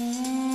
Mm.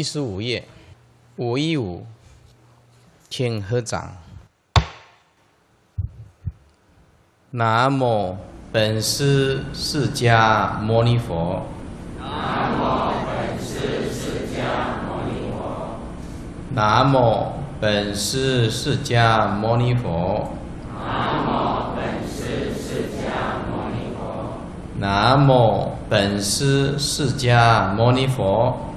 第十五页，五一五，请合掌。南无本师释迦牟尼佛。南无本师释迦牟尼佛。南无本师释迦牟尼佛。南无本师释迦牟尼佛。南无本师释迦牟尼佛。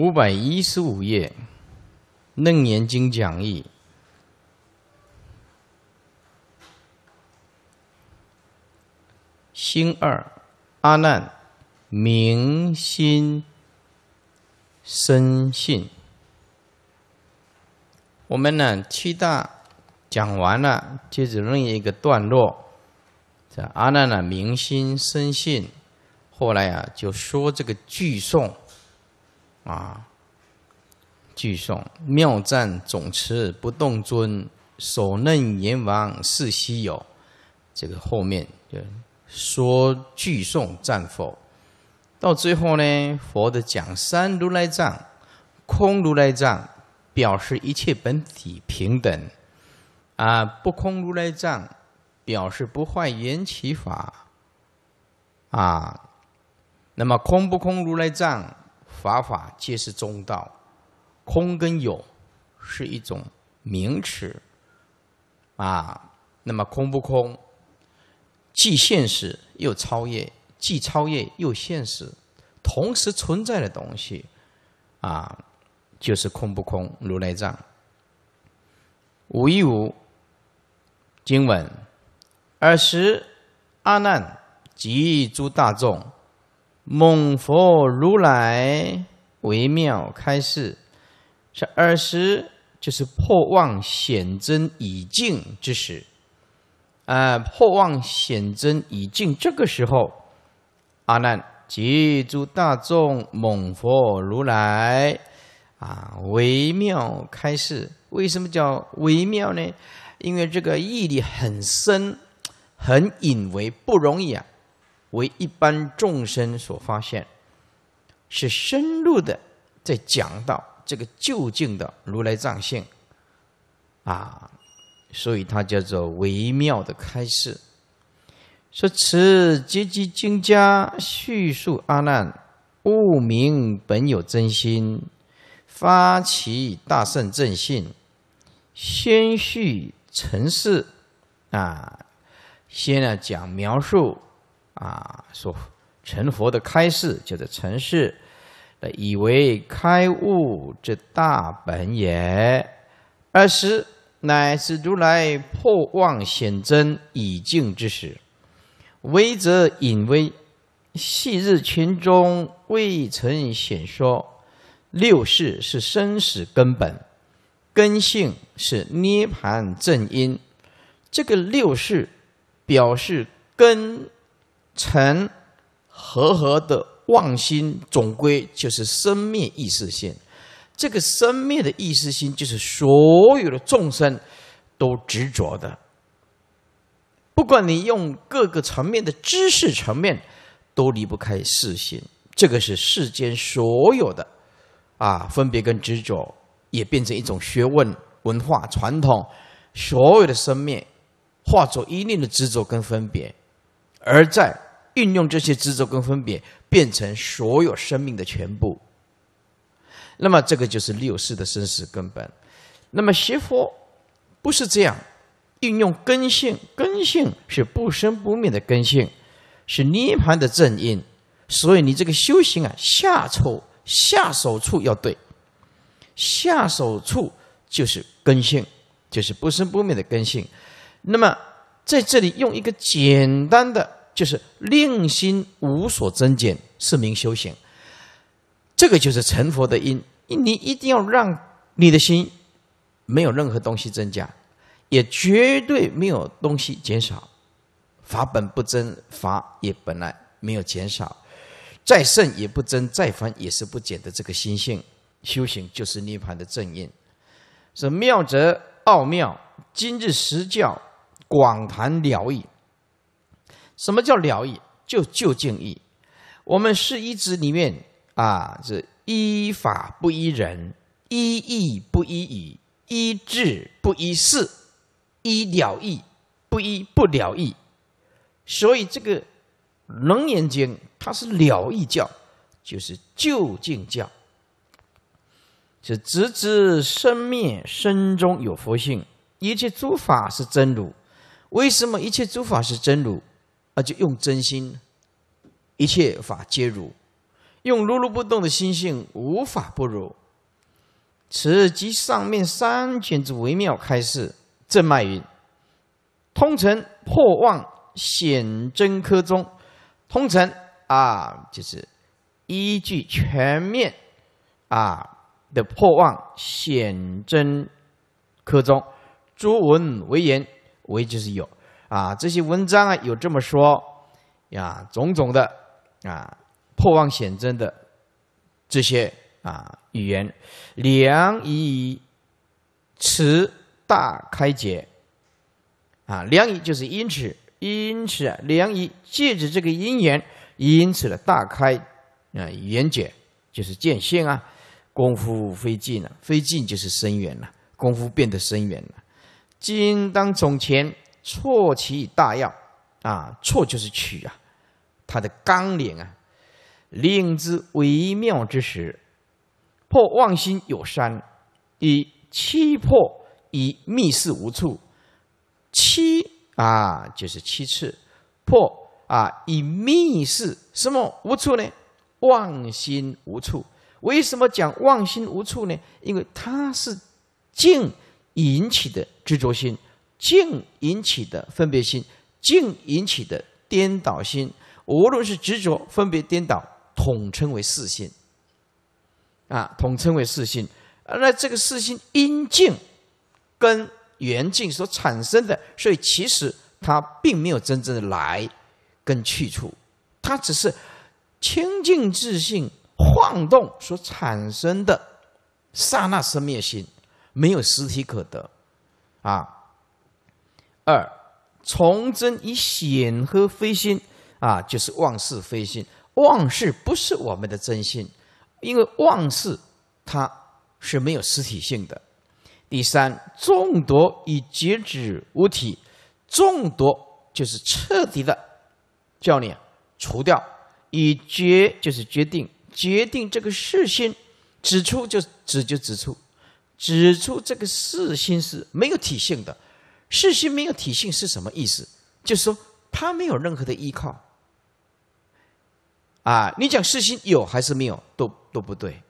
五百一十五页，《楞严经》讲义，心二阿难明心深信。我们呢，七大讲完了，接着另一个段落。这阿难呢，明心深信，后来啊就说这个句诵。啊！句诵妙赞总持不动尊，所能阎王是稀有。这个后面说句诵赞佛，到最后呢，佛的讲三如来藏，空如来藏，表示一切本体平等。啊，不空如来藏，表示不坏缘起法。啊，那么空不空如来藏。法法皆是中道，空跟有是一种名词啊。那么空不空，既现实又超越，既超越又现实，同时存在的东西啊，就是空不空。如来藏，五一五经文，尔时阿难及诸大众。猛佛如来微妙开示，是二十，就是破妄显真已静之时。啊，破妄显真已静，这个时候，阿难，及诸大众，猛佛如来，啊，微妙开示。为什么叫微妙呢？因为这个义理很深，很隐微，不容易啊。为一般众生所发现，是深入的在讲到这个究竟的如来藏性，啊，所以它叫做微妙的开示。说此结集经家叙述阿难，悟明本有真心，发起大圣正信，先叙成事，啊，先呢讲描述。啊，说成佛的开示就是成事，以为开悟之大本也。二十乃是如来破妄显真以境之时，微则隐微，昔日群中未曾显说。六世是生死根本，根性是涅盘正因。这个六世表示根。成和合的妄心，总归就是生灭意识心。这个生灭的意识心，就是所有的众生都执着的。不管你用各个层面的知识层面，都离不开四心。这个是世间所有的啊，分别跟执着，也变成一种学问、文化、传统。所有的生命化作一定的执着跟分别，而在。运用这些执着跟分别，变成所有生命的全部。那么这个就是六世的生死根本。那么邪佛不是这样，运用根性，根性是不生不灭的根性，是涅槃的正因。所以你这个修行啊，下手下手处要对，下手处就是根性，就是不生不灭的根性。那么在这里用一个简单的。就是令心无所增减是名修行，这个就是成佛的因。你一定要让你的心没有任何东西增加，也绝对没有东西减少。法本不增，法也本来没有减少，再胜也不增，再分也是不减的。这个心性修行就是涅盘的正因，是妙则奥妙。今日实教广谈了矣。什么叫了义？就就近义。我们是一直里面啊，是依法不依人，依义不依语，依智不依事，依了义不依不了义。所以这个《楞严经》它是了义教，就是就近教，是直至生命身中有佛性，一切诸法是真如。为什么一切诸法是真如？而就用真心，一切法皆如，用如如不动的心性，无法不如此即上面三卷之微妙开示正脉云，通成破妄显真科中，通成啊就是依据全面啊的破妄显真科中，诸文为言为就是有。啊，这些文章啊有这么说呀，种种的啊，破妄显真的这些啊语言，良以持大开解啊，良以就是因此，因此良以借着这个因缘，因此的大开啊，缘解就是见性啊，功夫非尽了，非尽就是深远了，功夫变得深远了，今当从前。错其大要，啊，错就是取啊，它的纲领啊，令之微妙之时，破妄心有三，一七破，以密室无处，七啊就是七次破啊，以密室什么无处呢？妄心无处。为什么讲妄心无处呢？因为它是静引起的执着心。净引起的分别心，净引起的颠倒心，无论是执着、分别、颠倒，统称为四心。啊，统称为四心。那这个四心因净跟缘净所产生的，所以其实它并没有真正的来跟去处，它只是清净自性晃动所产生的刹那生灭心，没有实体可得。啊。二，崇真以显和非心啊，就是妄事非心。妄事不是我们的真心，因为妄事它是没有实体性的。第三，众多以截止无体，众多就是彻底的教你除掉，以决就是决定决定这个事心，指出就指就指出，指出这个事心是没有体性的。世心没有体性是什么意思？就是说他没有任何的依靠。啊，你讲世心有还是没有都都不对。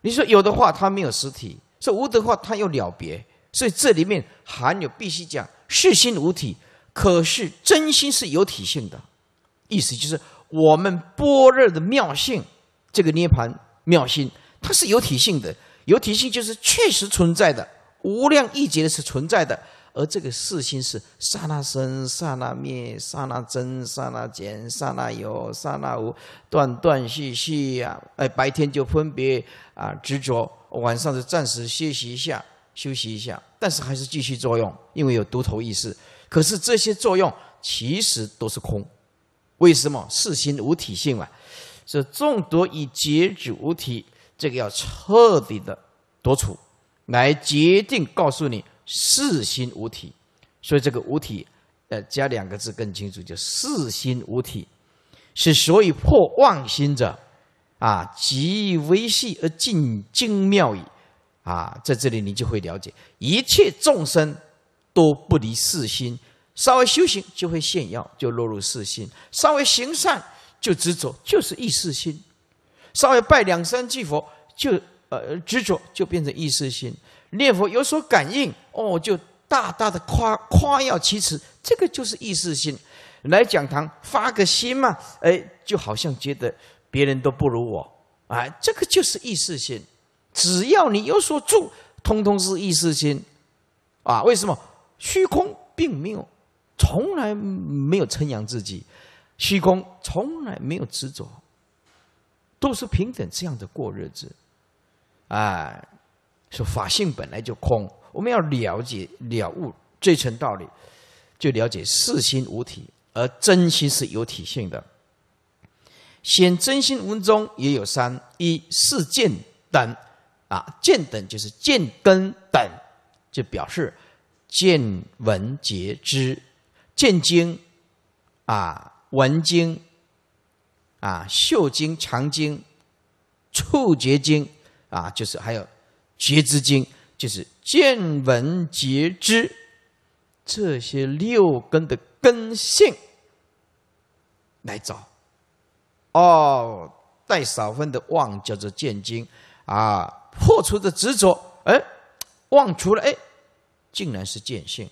你说有的话，他没有实体；说无的话，他又了别。所以这里面含有必须讲世心无体，可是真心是有体性的。意思就是我们般若的妙性，这个涅盘妙心，它是有体性的。有体性就是确实存在的，无量义劫是存在的。而这个四心是刹那生、刹那灭、刹那增、刹那减、刹那有、刹那无，断断续续啊！哎，白天就分别啊执着，晚上就暂时休息一下，休息一下，但是还是继续作用，因为有独头意识。可是这些作用其实都是空，为什么？四心无体性嘛，是众多以结止无体，这个要彻底的夺除，来决定告诉你。四心五体，所以这个五体，呃，加两个字更清楚，就四心五体，是所以破妄心者，啊，极微细而尽精妙矣，啊，在这里你就会了解，一切众生都不离四心，稍微修行就会炫耀，就落入四心；稍微行善就执着，就是意识心；稍微拜两三句佛就呃执着，就变成意识心；念佛有所感应。哦，就大大的夸夸耀其词，这个就是意识心。来讲堂发个心嘛，哎，就好像觉得别人都不如我，哎，这个就是意识心。只要你有所住，通通是意识心。啊，为什么虚空并没有，从来没有称扬自己，虚空从来没有执着，都是平等这样的过日子。哎，说法性本来就空。我们要了解了悟这层道理，就了解四心无体，而真心是有体性的。显真心文中也有三一四见等啊，见等就是见根等，就表示见闻觉知、见经啊、闻经啊、嗅经、尝经、触觉经啊，就是还有觉知经，就是。见闻觉知，这些六根的根性来找，哦，带少分的妄叫做见经啊，破除的执着，哎，妄除了，哎，竟然是见性，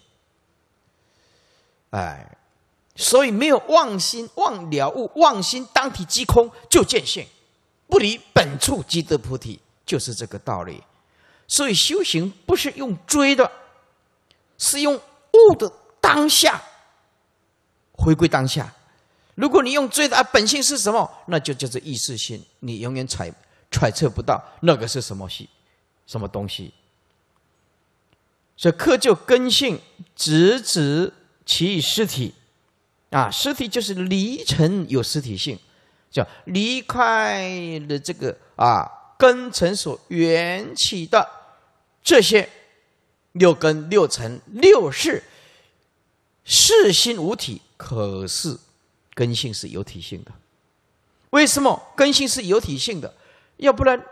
哎，所以没有妄心，妄了悟，妄心当体即空，就见性，不离本处，即得菩提，就是这个道理。所以修行不是用追的，是用悟的当下，回归当下。如果你用追，啊，本性是什么？那就叫做意识性，你永远揣揣测不到那个是什么系，什么东西。所以克就根性，直指其实体，啊，实体就是离尘有实体性，叫离开了这个啊根尘所缘起的。这些六根、六尘、六事、四心五体，可是根性是有体性的。为什么根性是有体性的？要不然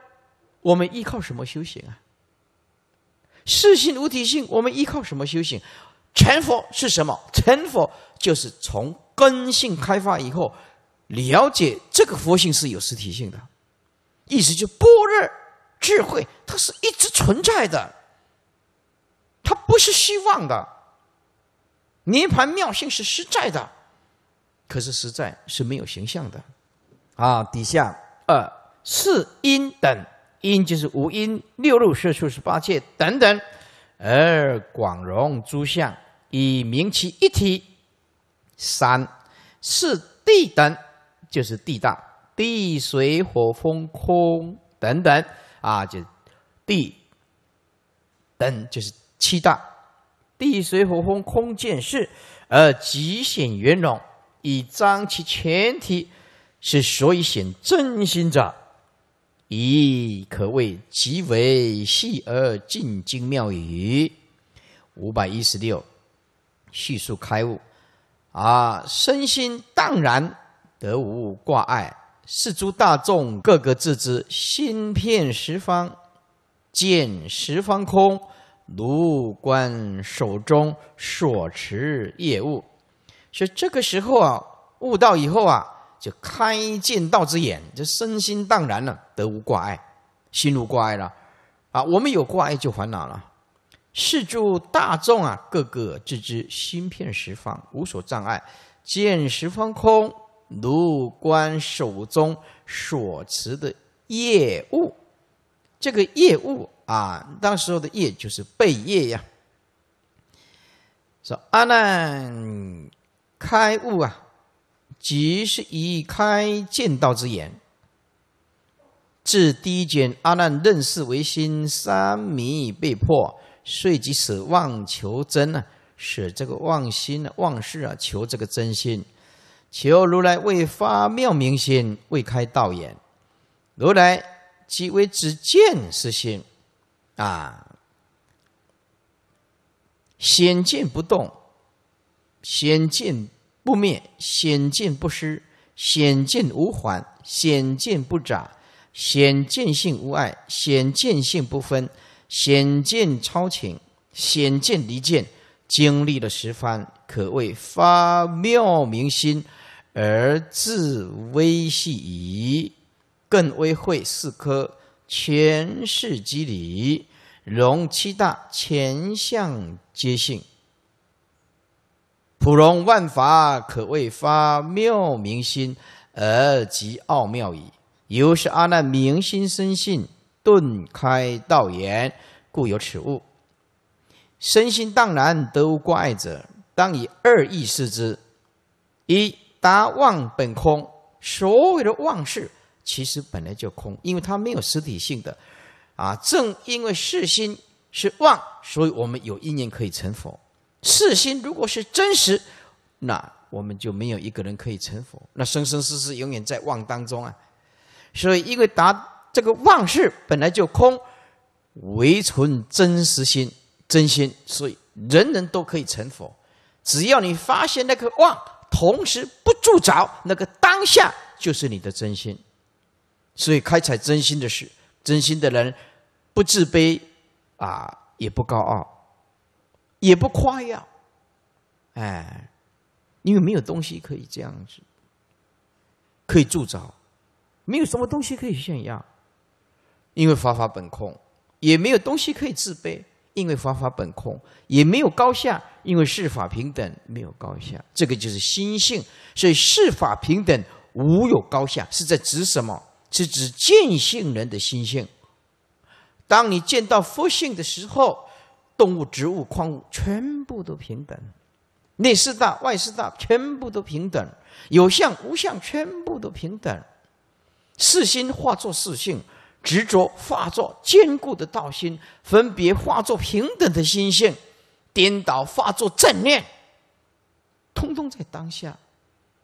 我们依靠什么修行啊？四心无体性，我们依靠什么修行？成佛是什么？成佛就是从根性开发以后，了解这个佛性是有实体性的，意思就般若。智慧它是一直存在的，它不是希望的。涅盘妙性是实在的，可是实在是没有形象的，啊，底下二四因等因就是五因，六入、摄处十八界等等，而广容诸相以明其一体；三四地等就是地大、地水、火风空等等。啊，就地等就是七大，地水火风空见识而极显圆融，以彰其前提，是所以显真心者，以可谓极为细而尽精妙矣。五百一十六，叙述开悟，啊，身心荡然，得无挂碍。是诸大众，个个自知心遍十方，见十方空，如观手中所持业物。所以这个时候啊，悟道以后啊，就开见道之眼，就身心荡然了，得无挂碍，心无挂碍了。啊，我们有挂碍就烦恼了。是诸大众啊，个个自知心遍十方，无所障碍，见十方空。卢观手中所持的业物，这个业物啊，当时候的业就是贝业呀。说阿难开悟啊，即是以开见道之言。至第一卷，阿难认识唯心三迷被破，遂即舍妄求真呢，舍这个妄心妄事啊，求这个真心。求如来未发妙明心，未开道眼。如来即为只见是心，啊！显见不动，显见不灭，显见不失，显见无缓，显见不杂，显见性无碍，显见性不分，显见超情，显见离见。经历了十番，可谓发妙明心而自微细矣；更微会四科，前世机理，融七大前相皆性，普融万法，可谓发妙明心而极奥妙矣。由是阿难明心生信，顿开道言，故有此物。身心荡然，得无挂碍者，当以二意视之：一达妄本空，所谓的妄事其实本来就空，因为它没有实体性的。啊，正因为世心是妄，所以我们有一念可以成佛。世心如果是真实，那我们就没有一个人可以成佛。那生生世世永远在妄当中啊！所以，因为达这个妄事本来就空，唯存真实心。真心，所以人人都可以成佛，只要你发现那个妄，同时不住着那个当下，就是你的真心。所以开采真心的是真心的人，不自卑，啊，也不高傲，也不夸耀，哎，因为没有东西可以这样子，可以铸着，没有什么东西可以炫耀，因为法法本空，也没有东西可以自卑。因为法法本空，也没有高下；因为事法平等，没有高下。这个就是心性，所以事法平等无有高下，是在指什么？是指见性人的心性。当你见到佛性的时候，动物、植物、矿物全部都平等，内四大、外四大全部都平等，有相、无相全部都平等，四心化作四性。执着化作坚固的道心，分别化作平等的心性，颠倒化作正念，通通在当下，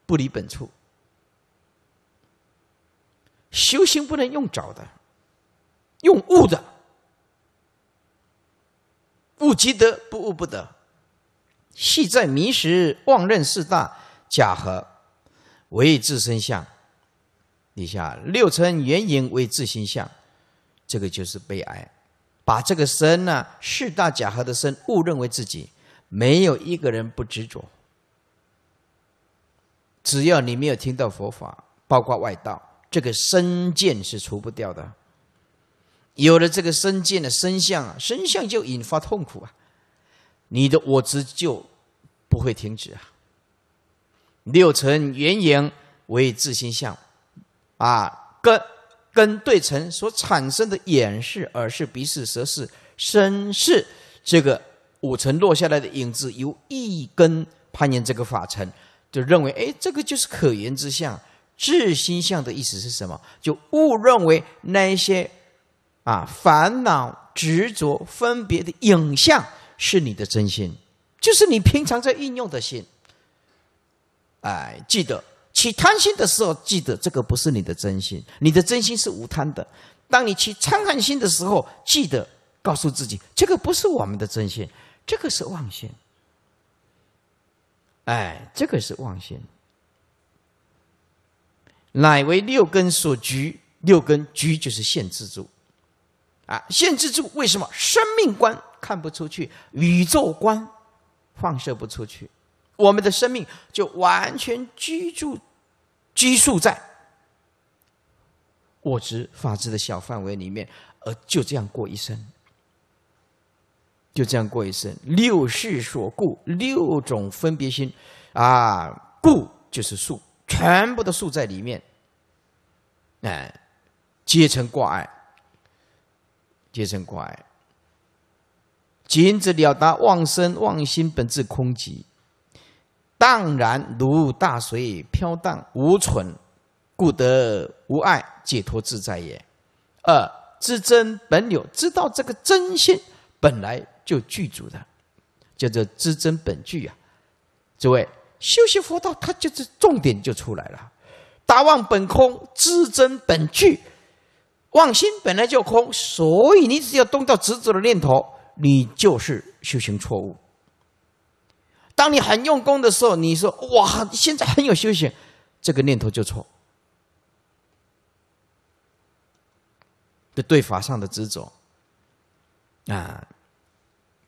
不离本处。修行不能用找的，用悟的，悟即得，不悟不得。系在迷时妄认四大假合为自身相。你想六尘原影为自心相，这个就是悲哀。把这个身呢，四大假合的身误认为自己，没有一个人不执着。只要你没有听到佛法，包括外道，这个身见是除不掉的。有了这个身见的身相啊，身相就引发痛苦啊，你的我执就不会停止啊。六层原影为自心相。啊，根根对尘所产生的眼饰，耳是、鼻视、舌视、身视，这个五尘落下来的影子，由一根攀岩这个法尘，就认为，哎，这个就是可言之相。智心相的意思是什么？就误认为那些啊烦恼、执着、分别的影像是你的真心，就是你平常在运用的心。哎，记得。起贪心的时候，记得这个不是你的真心，你的真心是无贪的。当你起贪恨心的时候，记得告诉自己，这个不是我们的真心，这个是妄心。哎，这个是妄心，乃为六根所局，六根局就是限制住啊，限制住。为什么生命观看不出去，宇宙观放射不出去，我们的生命就完全居住。拘束在我执、法执的小范围里面，而就这样过一生，就这样过一生。六世所固，六种分别心啊，固就是树，全部都树在里面，哎，皆成挂碍，皆成挂碍。仅只了达，妄身妄心本质空寂。荡然如大水飘荡无存，故得无碍解脱自在也。二知真本有，知道这个真心本来就具足的，叫做知真本具啊。诸位，修习佛道，它就是重点就出来了。达忘本空，知真本具，妄心本来就空，所以你只要动到执着的念头，你就是修行错误。当你很用功的时候，你说“哇，现在很有修行”，这个念头就错。的对法上的执着啊。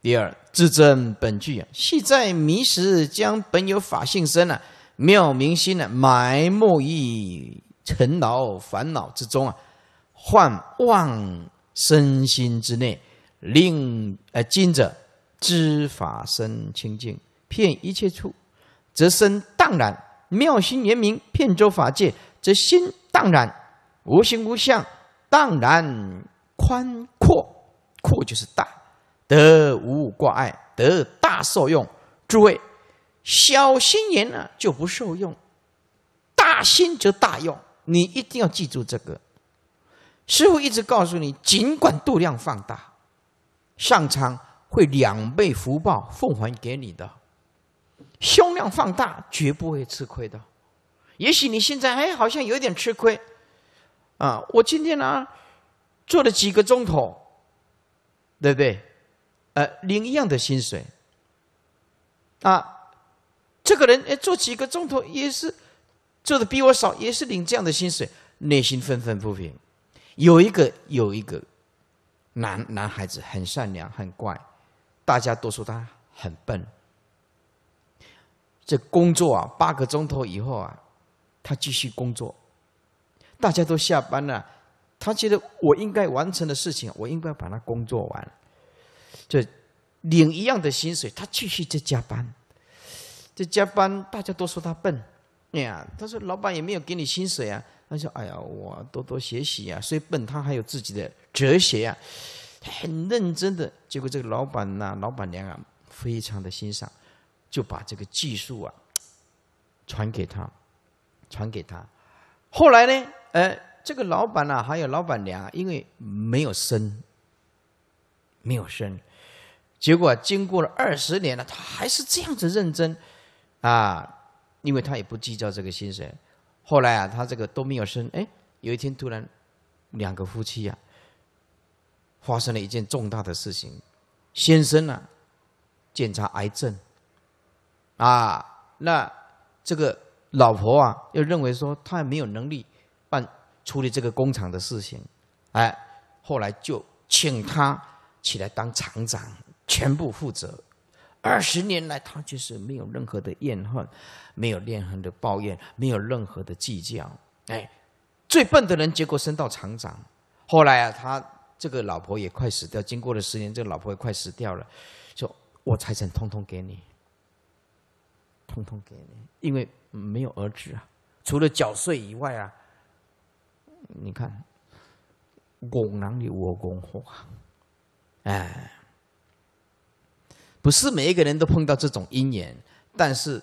第二，自真本具，系在迷失，将本有法性身啊，妙明心呢，埋没于尘劳烦恼之中啊，幻妄身心之内，令呃今者知法身清净。片一切处，则身荡然；妙心圆明，片周法界，则心荡然，无形无相，荡然宽阔，阔就是大，得无挂碍，得大受用。诸位，小心眼呢就不受用，大心则大用。你一定要记住这个。师傅一直告诉你，尽管度量放大，上苍会两倍福报奉还给你的。胸量放大，绝不会吃亏的。也许你现在哎，好像有点吃亏啊！我今天呢，做了几个钟头，对不对？呃，领一样的薪水啊。这个人哎，做几个钟头也是做的比我少，也是领这样的薪水，内心愤愤不平。有一个有一个男男孩子很善良很乖，大家都说他很笨。这工作啊，八个钟头以后啊，他继续工作。大家都下班了，他觉得我应该完成的事情，我应该把它工作完。就领一样的薪水，他继续在加班。这加班大家都说他笨，哎呀，他说老板也没有给你薪水啊。他说哎呀，我多多学习呀，所以笨他还有自己的哲学呀。很认真的，结果这个老板呐，老板娘啊，非常的欣赏。就把这个技术啊，传给他，传给他。后来呢，呃，这个老板呢，还有老板娘，因为没有生，没有生，结果经过了二十年了，他还是这样子认真啊，因为他也不计较这个薪水。后来啊，他这个都没有生。哎，有一天突然，两个夫妻啊，发生了一件重大的事情，先生啊，检查癌症。啊，那这个老婆啊，又认为说他没有能力办处理这个工厂的事情，哎，后来就请他起来当厂长，全部负责。二十年来，他就是没有任何的怨恨，没有怨恨的抱怨，没有任何的计较。哎，最笨的人，结果升到厂长。后来啊，他这个老婆也快死掉，经过了十年，这个老婆也快死掉了，说：“我财产通通给你。”通通给你，因为没有儿子啊。除了缴税以外啊，你看，拱难里我火活，哎，不是每一个人都碰到这种姻缘，但是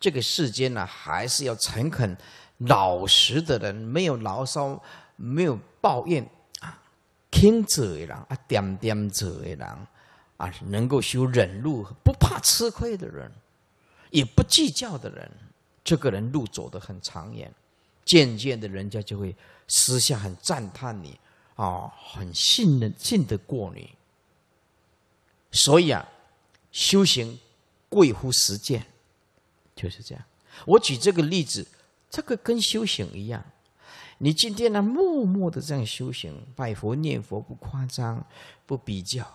这个世间呢，还是要诚恳、老实的人，没有牢骚、没有抱怨啊，听者为良啊，点点者为良啊，能够修忍路，不怕吃亏的人。也不计较的人，这个人路走得很长远，渐渐的，人家就会私下很赞叹你，啊，很信任、信得过你。所以啊，修行贵乎实践，就是这样。我举这个例子，这个跟修行一样，你今天呢，默默的这样修行，拜佛、念佛，不夸张，不比较，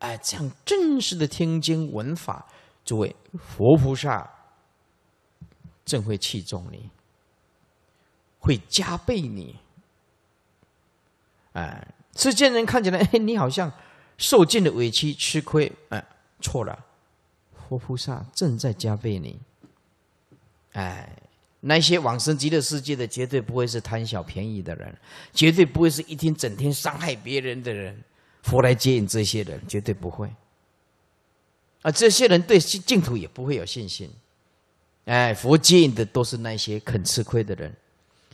哎，这样正式的听经闻法。诸位，佛菩萨正会器重你，会加倍你。哎，世间人看起来，哎，你好像受尽了委屈、吃亏。哎，错了，佛菩萨正在加倍你。哎，那些往生极乐世界的，绝对不会是贪小便宜的人，绝对不会是一天整天伤害别人的人。佛来接引这些人，绝对不会。啊，这些人对净土也不会有信心。哎，佛接的都是那些肯吃亏的人，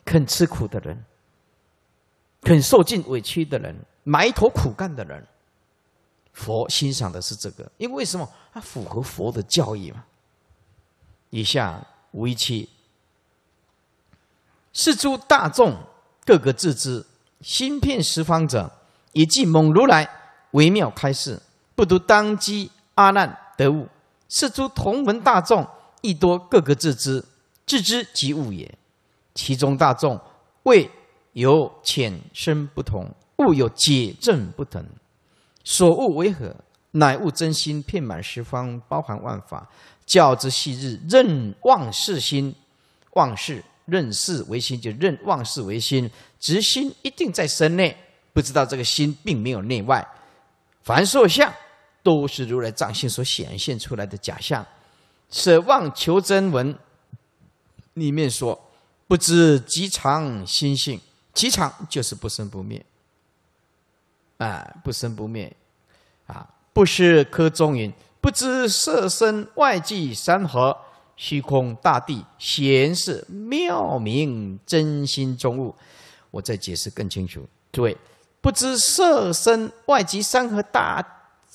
肯吃苦的人，肯受尽委屈的人，埋头苦干的人。佛欣赏的是这个，因为什么？它符合佛的教义嘛。以下为十七，是诸大众各个自知心片十方者，以即蒙如来微妙开示，不独当机。阿难得悟，是诸同门大众亦多，各个自知，自知即悟也。其中大众，未有浅深不同，悟有解证不同。所悟为何？乃悟真心遍满十方，包含万法。教之昔日任忘事心，忘事任事为心，就任忘事为心，执心一定在身内，不知道这个心并没有内外。凡所相。都是如来藏心所显现出来的假象，《舍妄求真文》里面说：“不知极常心性，极常就是不生不灭，啊，不生不灭，啊，不识科中云，不知色身外际山河虚空大地显示妙明真心中物。”我再解释更清楚，诸位，不知色身外及山河大。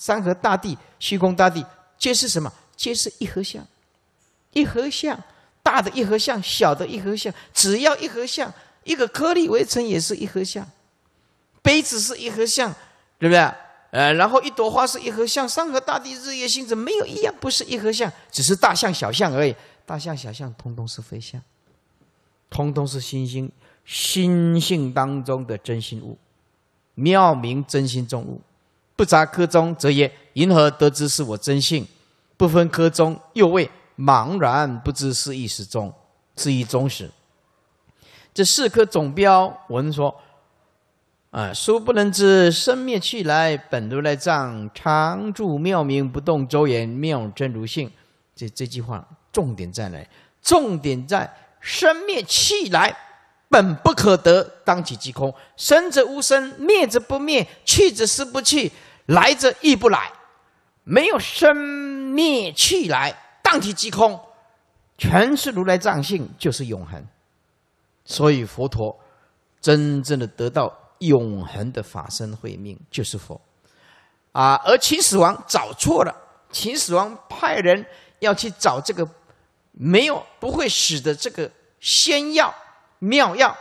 山河大地、虚空大地，皆是什么？皆是一合相。一合相，大的一合相，小的一合相，只要一合相，一个颗粒微尘也是一合相。杯子是一合相，对不对？呃，然后一朵花是一合相，山河大地、日月星辰没有一样不是一合相，只是大象、小象而已。大象、小象通通是非相，通通是心星，心性当中的真心物，妙明真心中物。不杂科中，则曰银河得知是我真性？不分科中，又谓茫然不知是一时中，是一中时。这四颗总标，我们说啊，殊不能知生灭去来，本如来藏，常住妙明，不动周延，妙真如性。这这句话重点在哪？重点在生灭去来，本不可得，当起即空。生则无生，灭则不灭，去则是不去。来者亦不来，没有生灭去来，荡体即空，全是如来藏性，就是永恒。所以佛陀真正的得到永恒的法身慧命，就是佛啊。而秦始皇找错了，秦始皇派人要去找这个没有不会死的这个仙药妙药，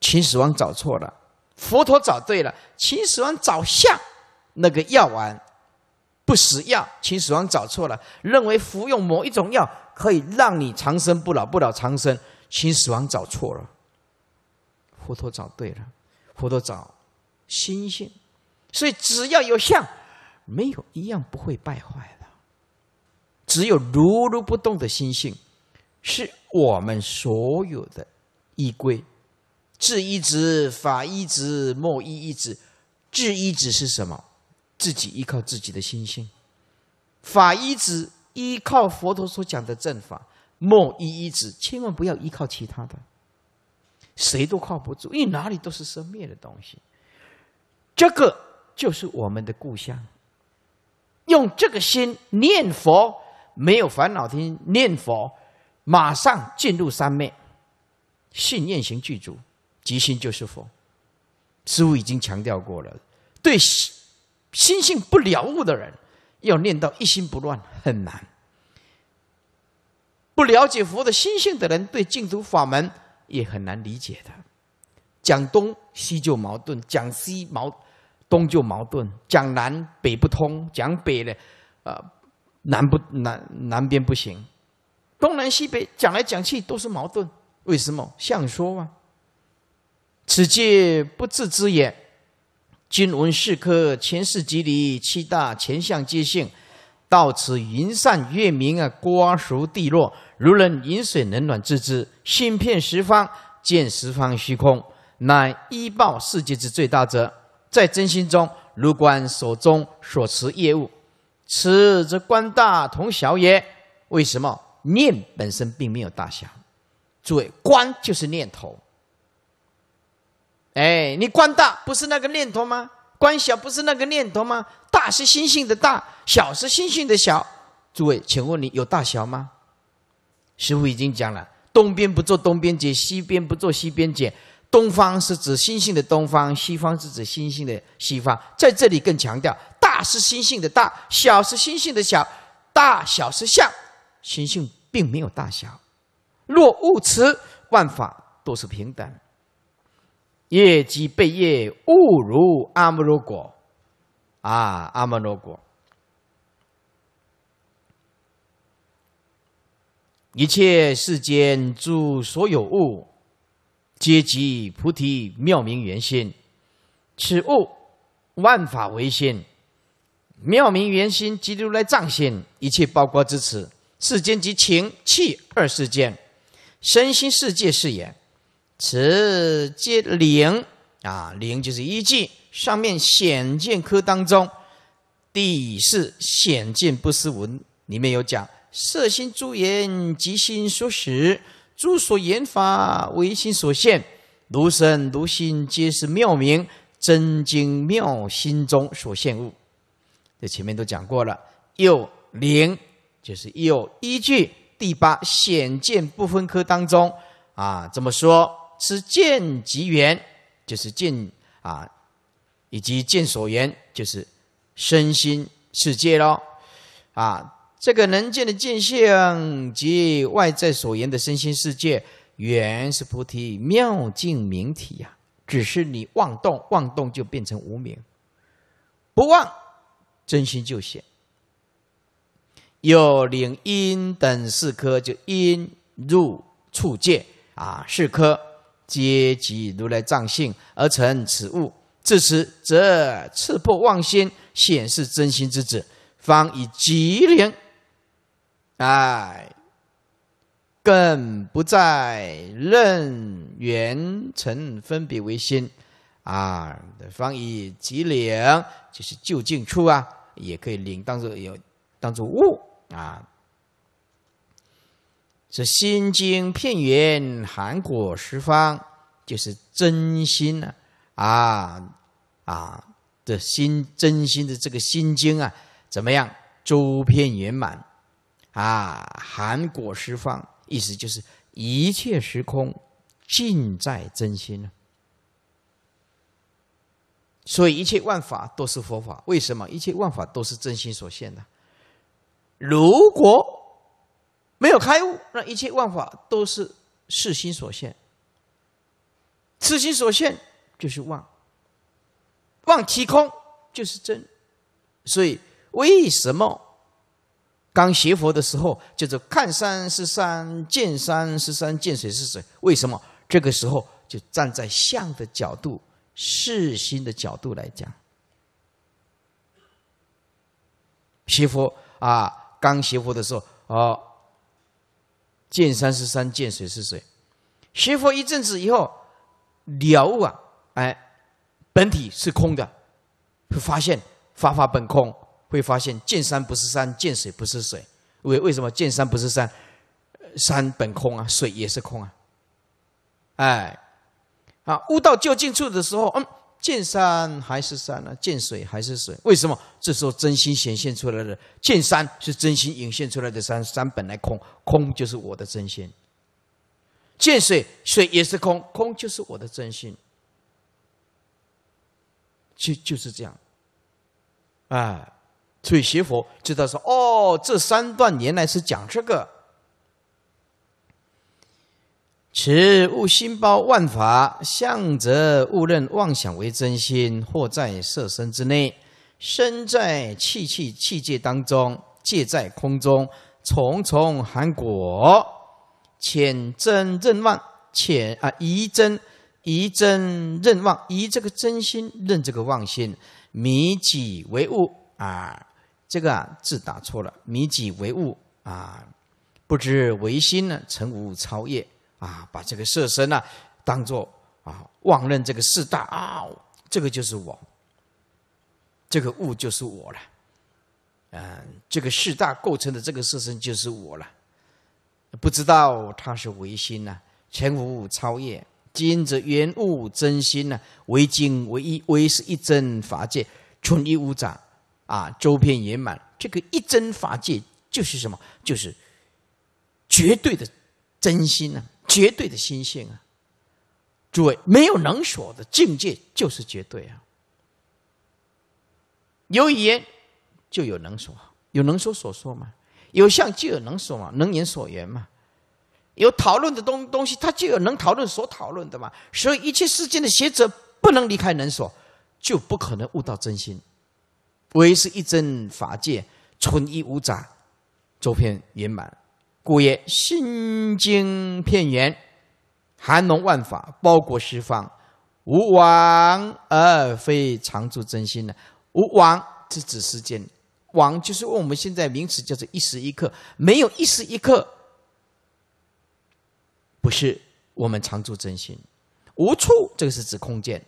秦始皇找错了。佛陀找对了，秦始皇找相那个药丸，不死药。秦始皇找错了，认为服用某一种药可以让你长生不老，不老长生。秦始皇找错了，佛陀找对了，佛陀找心性，所以只要有相，没有一样不会败坏的，只有如如不动的心性，是我们所有的依归。自一子，法一子，莫一一子。自一子是什么？自己依靠自己的心性。法一子依靠佛陀所讲的正法。莫一一子千万不要依靠其他的，谁都靠不住，因为哪里都是生灭的东西。这个就是我们的故乡。用这个心念佛，没有烦恼心念佛，马上进入三昧，信念行具足。即心就是佛，师父已经强调过了。对心性不了悟的人，要念到一心不乱很难。不了解佛的心性的人，对净土法门也很难理解的。讲东西就矛盾，讲西矛东就矛盾，讲南北不通，讲北了，呃，南不南南边不行，东南西北讲来讲去都是矛盾。为什么？相说啊。此皆不自知也。今闻是科前世及离七大前相皆现，到此云散月明啊，瓜熟蒂落，如人饮水，冷暖自知。心片十方，见十方虚空，乃一报世界之最大者。在真心中，如观所中所持业物，此则观大同小也。为什么？念本身并没有大小。诸位，观就是念头。哎，你观大不是那个念头吗？观小不是那个念头吗？大是心性的大小是心性的小。诸位，请问你有大小吗？师傅已经讲了：东边不做东边解，西边不做西边解。东方是指心性的东方，西方是指心性的西方。在这里更强调：大是心性的大小是心性的小，大小是相，心性并没有大小。若无此，万法都是平等。业即被业，物如阿摩罗果，啊，阿摩罗果。一切世间诸所有物，皆即菩提妙明圆心。此物万法唯心，妙明圆心即如来藏心，一切包括至此。世间即情、气二世间，身心世界是也。此皆灵啊，灵就是依据上面显见科当中第四显见不思文里面有讲色心诸言即心所使，诸所言法唯心所现，如身如心皆是妙明真经妙心中所现物。这前面都讲过了，又灵就是又依据第八显见不分科当中啊这么说。是见即缘，就是见啊，以及见所缘，就是身心世界喽。啊，这个能见的见性及外在所缘的身心世界，原是菩提妙境明体呀。只是你妄动，妄动就变成无明；不妄，真心就显。有领因等四科，就因入处界啊，四科。皆即如来藏性而成此物，至此则刺破妄心，显示真心之子，方以吉灵。哎，更不再任缘辰分别为心啊！方以吉灵，就是就近处啊，也可以领当作有，当作物啊。是心经片圆含果十方，就是真心啊啊啊，的心真心的这个心经啊，怎么样周遍圆满啊？含果十方，意思就是一切时空尽在真心呢。所以一切万法都是佛法，为什么一切万法都是真心所现的？如果。没有开悟，那一切万法都是世心所现，世心所现就是妄，妄其空就是真，所以为什么刚学佛的时候叫做看山是山，见山是山，见水是水？为什么这个时候就站在相的角度、世心的角度来讲？学佛啊，刚学佛的时候哦。见山是山，见水是水。学佛一阵子以后，了悟啊，哎，本体是空的，会发现法法本空，会发现见山不是山，见水不是水。为为什么见山不是山？山本空啊，水也是空啊。哎，啊悟到究竟处的时候，嗯。见山还是山啊，见水还是水？为什么这时候真心显现出来了？见山是真心涌现出来的山，山本来空，空就是我的真心。见水，水也是空，空就是我的真心。就就是这样。哎，所以学佛知道说，哦，这三段原来是讲这个。此误心包万法，向则误认妄想为真心，或在色身之内，身在气气气界当中，界在空中，重重含果，浅真任妄，浅啊疑真疑真任妄，疑这个真心任这个妄心，迷己为物啊，这个字打错了，迷己为物啊，不知唯心呢，成无超越。啊，把这个色身呢，当作啊，妄认这个四大啊，这个就是我，这个物就是我了，嗯，这个四大构成的这个色身就是我了。不知道他是唯心呐？全无超越，今则圆悟真心呐。唯精唯一唯是一真法界，纯一无杂啊，周遍圆满。这个一真法界就是什么？就是绝对的真心呐。绝对的心性啊，诸位，没有能所的境界就是绝对啊。有语言就有能所，有能所所说嘛；有相就有能所嘛，能言所言嘛；有讨论的东东西，它就有能讨论所讨论的嘛。所以一切世间的学者不能离开能所，就不可能悟到真心。唯是一真法界，纯一无杂，周遍圆满。故曰：心经片言，含容万法，包裹十方。无往而非常住真心的。无往是指时间，往就是问我们现在名词叫做一时一刻，没有一时一刻，不是我们常住真心。无处这个是指空间，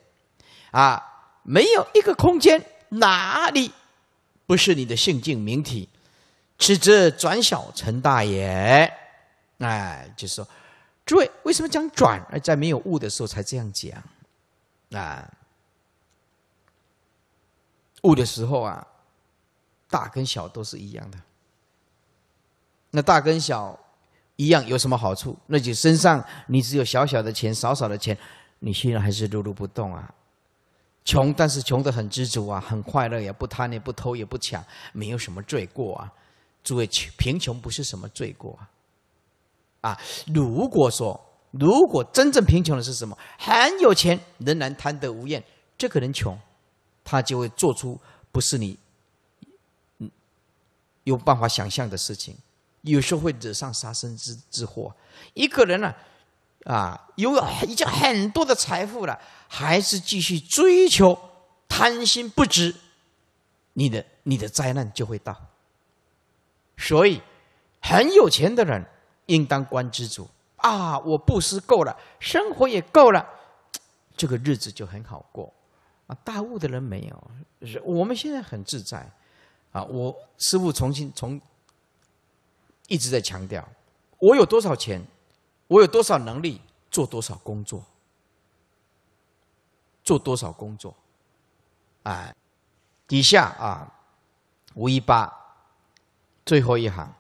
啊，没有一个空间，哪里不是你的性境明体？此之转小成大也。哎，就是说，诸位为什么讲转？而在没有悟的时候才这样讲啊？悟的时候啊，大跟小都是一样的。那大跟小一样有什么好处？那就身上你只有小小的钱、少少的钱，你虽然还是碌碌不动啊，穷，但是穷的很知足啊，很快乐，也不贪也不偷也不抢，没有什么罪过啊。所谓贫穷不是什么罪过啊，啊，如果说如果真正贫穷的是什么，很有钱仍然贪得无厌，这个人穷，他就会做出不是你，有办法想象的事情，有时候会惹上杀身之之祸。一个人呢，啊，有已经很多的财富了，还是继续追求贪心不止，你的你的灾难就会到。所以，很有钱的人应当观知足啊！我布施够了，生活也够了，这个日子就很好过啊！大悟的人没有，我们现在很自在啊！我师父重新从一直在强调：我有多少钱，我有多少能力做多少工作，做多少工作，哎，底下啊，五一八。最后一行，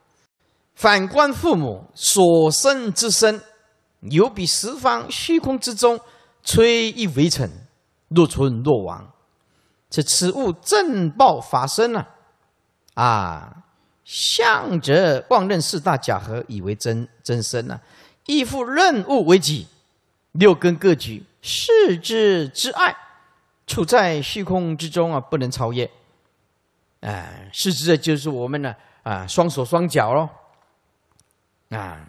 反观父母所生之身，犹比十方虚空之中吹一微尘，若存若亡。这此物正报法身啊，啊，向者妄认四大假合以为真真身呢，亦复任物为己，六根各举，视之之爱，处在虚空之中啊，不能超越。哎，实质就是我们呢。啊，双手双脚喽，啊，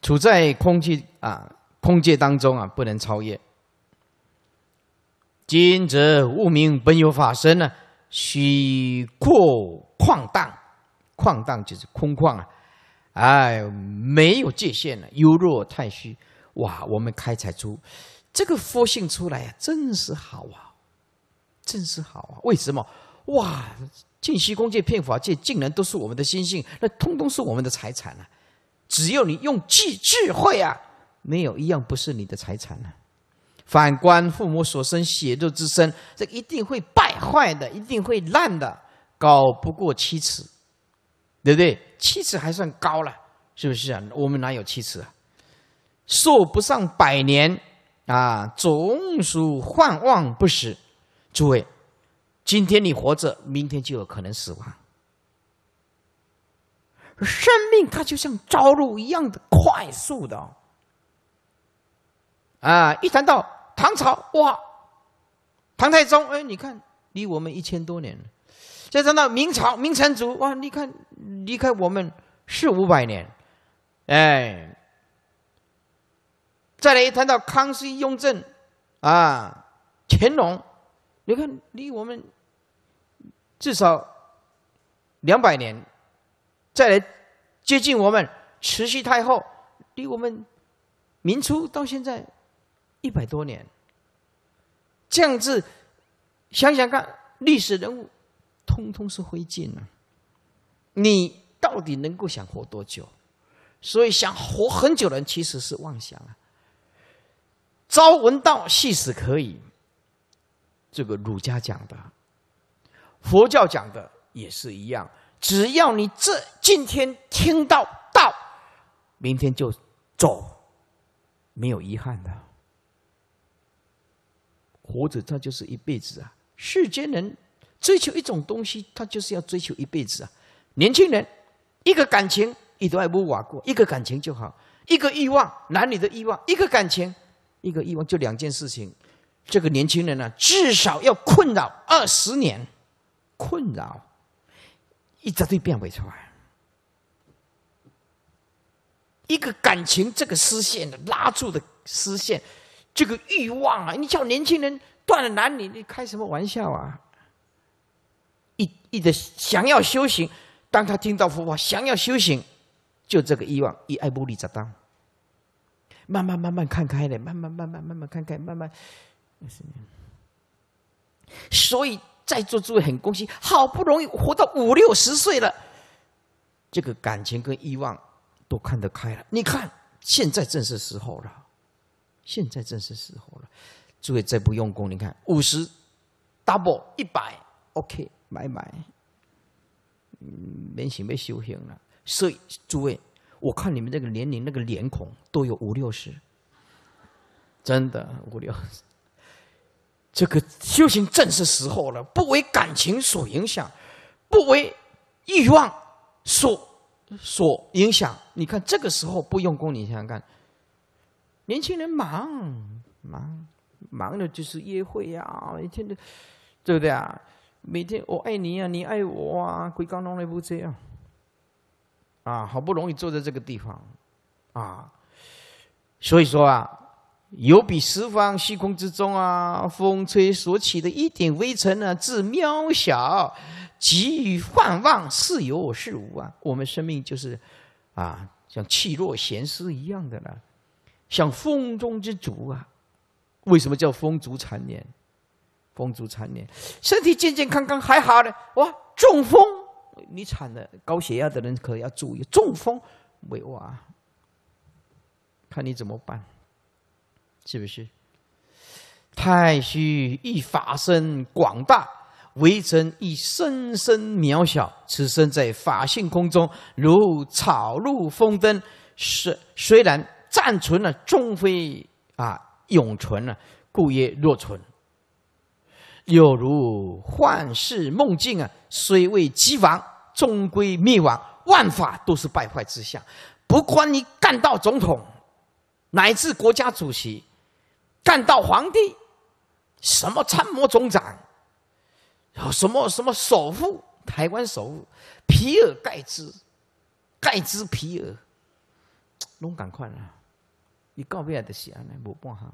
处在空气啊，空界当中啊，不能超越。今则悟明本有法身呢，虚阔旷荡，旷荡就是空旷啊，哎，没有界限了，幽若太虚。哇，我们开采出这个佛性出来呀，真是好啊，真是好啊！为什么？哇！净虚空界、骗法界，竟然都是我们的心性，那通通是我们的财产啊！只要你用智智慧啊，没有一样不是你的财产呢。反观父母所生血肉之身，这一定会败坏的，一定会烂的，高不过七尺，对不对？七尺还算高了，是不是啊？我们哪有七尺啊？寿不上百年啊，总属幻妄不实，诸位。今天你活着，明天就有可能死亡。生命它就像朝露一样的快速的，啊！一谈到唐朝，哇，唐太宗，哎，你看，离我们一千多年了；再谈到明朝，明成祖，哇，你看，离开我们四五百年，哎，再来一谈到康熙、雍正，啊，乾隆，你看，离我们。至少两百年，再来接近我们慈禧太后，离我们明初到现在一百多年，这样子想想看，历史人物通通是灰烬啊！你到底能够想活多久？所以想活很久的人其实是妄想啊！朝闻道，夕死可以，这个儒家讲的。佛教讲的也是一样，只要你这今天听到道，明天就走，没有遗憾的。活着他就是一辈子啊！世间人追求一种东西，他就是要追求一辈子啊！年轻人，一个感情，一段不瓦过，一个感情就好，一个欲望，男女的欲望，一个感情，一个欲望，就两件事情。这个年轻人呢，至少要困扰二十年。困扰，一直都变不出来。一个感情，这个丝线的拉住的丝线，这个欲望啊！你叫年轻人断了男女，你开什么玩笑啊？一一直想要修行，当他听到佛法，想要修行，就这个欲望一爱不离在当，慢慢慢慢看开了，慢慢慢慢慢慢看开，慢慢所以。在座诸位很恭喜，好不容易活到五六十岁了，这个感情跟欲望都看得开了。你看，现在正是时候了，现在正是时候了。诸位再不用功，你看五十 double 一百，OK，买买，没行没修行了。所以诸位，我看你们这个年龄、那个脸孔，都有五六十，真的五六十。这个修行正是时候了，不为感情所影响，不为欲望所所影响。你看这个时候不用功，你想想看，年轻人忙忙忙的，就是约会呀，一天的，对不对啊？每天我爱你呀，你爱我啊，鬼刚弄来不这样啊？好不容易坐在这个地方啊，所以说啊。有比十方虚空之中啊，风吹所起的一点微尘呢，自渺小，急于幻妄，是有是无啊？我们生命就是，啊，像气若闲丝一样的呢，像风中之烛啊。为什么叫风烛残年？风烛残年，身体健健康康还好呢，哇？中风，你惨了！高血压的人可要注意，中风，哇，看你怎么办。是不是？太虚一法身广大，微尘一身身渺小。此身在法性空中，如草露风灯，是虽然暂存了，终非啊永存了，故曰若存。有如幻世梦境啊，虽未即亡，终归灭亡。万法都是败坏之相，不管你干到总统，乃至国家主席。干到皇帝，什么参谋总长，什么什么首富，台湾首富，皮尔盖茨，盖茨皮尔，拢赶快啊！你告别的西安呢，无办哈。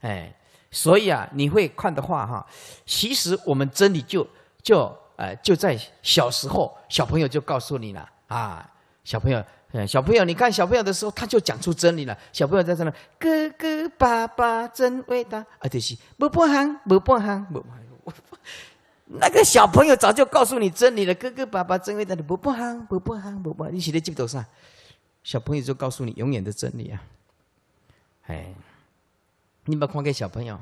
哎，所以啊，你会看的话哈，其实我们真理就就呃就在小时候，小朋友就告诉你了啊，小朋友。小朋友，你看小朋友的时候，他就讲出真理了。小朋友在唱：“哥哥爸爸真伟大。”啊，这是不不喊不不喊不不喊。那个小朋友早就告诉你真理了。哥哥爸爸真伟大，你不不行，不不行，不不，你写在记不多少？小朋友就告诉你永远的真理啊！哎，你不要看给小朋友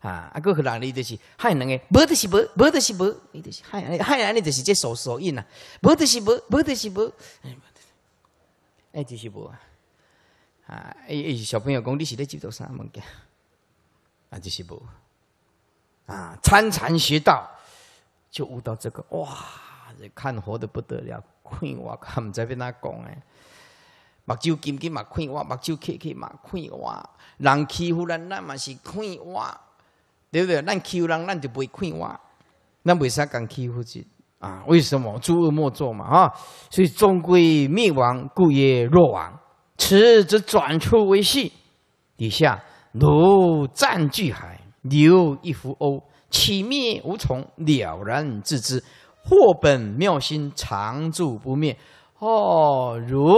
啊！阿哥和哪里？就是害人的，没得是没没得是没你得是害人害人，的，就是这手手印呐！没得是没没得是没哎，就是无啊！啊，是小朋友讲，你是咧制造啥物件？啊，就是无啊！参禅学道就悟到这个，哇！这看活的不得了，看我，毋知在边那讲诶，目睭金金嘛看我，目睭开开嘛看我，人欺负咱咱嘛是看我，对不对？咱欺负人，咱就袂看我，咱为啥敢欺负人？啊，为什么诸恶莫作嘛啊？所以终归灭亡，故曰若亡。此则转出为戏。以下如占巨海，留一浮鸥，起灭无从，了然自知。或本妙心常住不灭。哦，如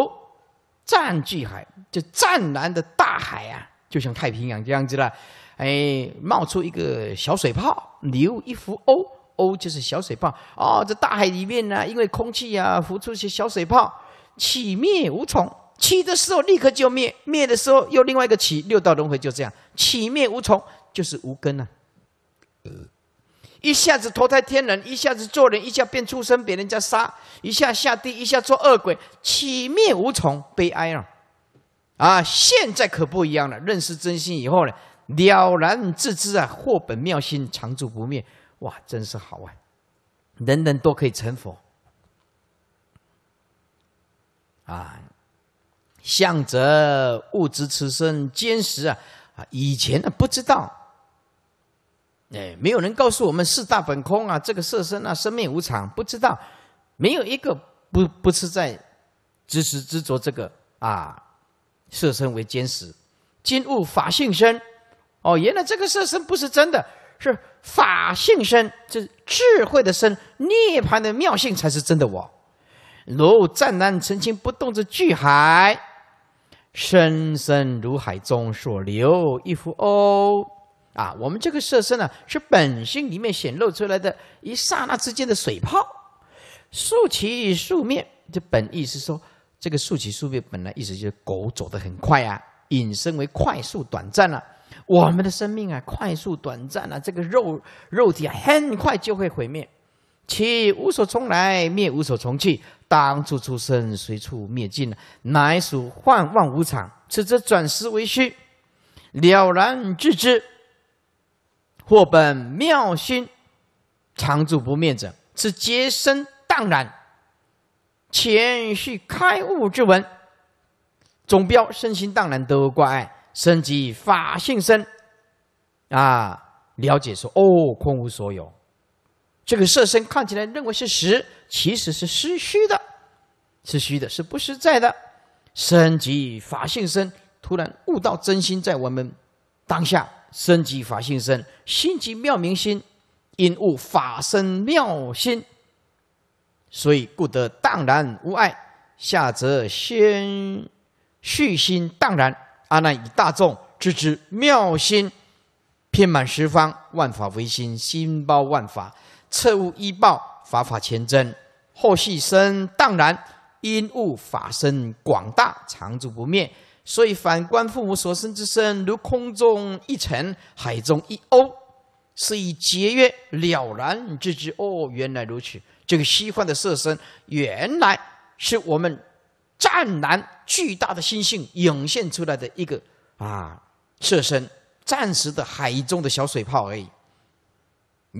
占巨海，这湛蓝的大海啊，就像太平洋这样子了。哎，冒出一个小水泡，留一浮鸥。O 就是小水泡啊，这大海里面呢，因为空气啊，浮出一些小水泡，起灭无从。起的时候立刻就灭，灭的时候又另外一个起。六道轮回就这样，起灭无从，就是无根啊。一下子投胎天人，一下子做人，一下变畜生，别人家杀，一下下地，一下做恶鬼，起灭无从，悲哀啊！啊，现在可不一样了，认识真心以后呢，了然自知啊，祸本妙心，常住不灭。哇，真是好啊！人人都可以成佛啊！向则物执此身坚实啊啊！以前呢不知道，哎，没有人告诉我们四大本空啊，这个色身啊，生命无常，不知道，没有一个不不是在执持执着这个啊色身为坚实。今物法性生哦，原来这个色身不是真的。是法性身，这智慧的身，涅槃的妙性才是真的我。如湛蓝澄清不动之巨海，深深如海中所流一浮欧。啊，我们这个色身呢，是本性里面显露出来的，一刹那之间的水泡。竖起竖面，这本意是说，这个竖起竖面本来意思就是狗走得很快啊，引申为快速短暂了。我们的生命啊，快速短暂啊，这个肉肉体啊，很快就会毁灭。起无所从来，灭无所从去。当初出生，随处灭尽了，乃属幻妄无常。此则转实为虚，了然具之。或本妙心，常住不灭者，此皆生荡然，前序开悟之文。总标身心荡然，得碍。生即法性生，啊，了解说哦，空无所有。这个色身看起来认为是实，其实是虚虚的，是虚的，是不实在的。生即法性生，突然悟到真心在我们当下。生即法性生，心即妙明心，因悟法身妙心，所以故得荡然无碍。下则先续心荡然。阿难以大众知之妙心，遍满十方，万法唯心，心包万法，彻悟一报，法法全真，后续生荡然，因物法身广大，常住不灭。所以反观父母所生之身，如空中一尘，海中一鸥，是以节约了然之之。哦，原来如此！这个虚幻的色身，原来是我们湛然。巨大的心性涌现出来的一个啊，色身，暂时的海中的小水泡而已。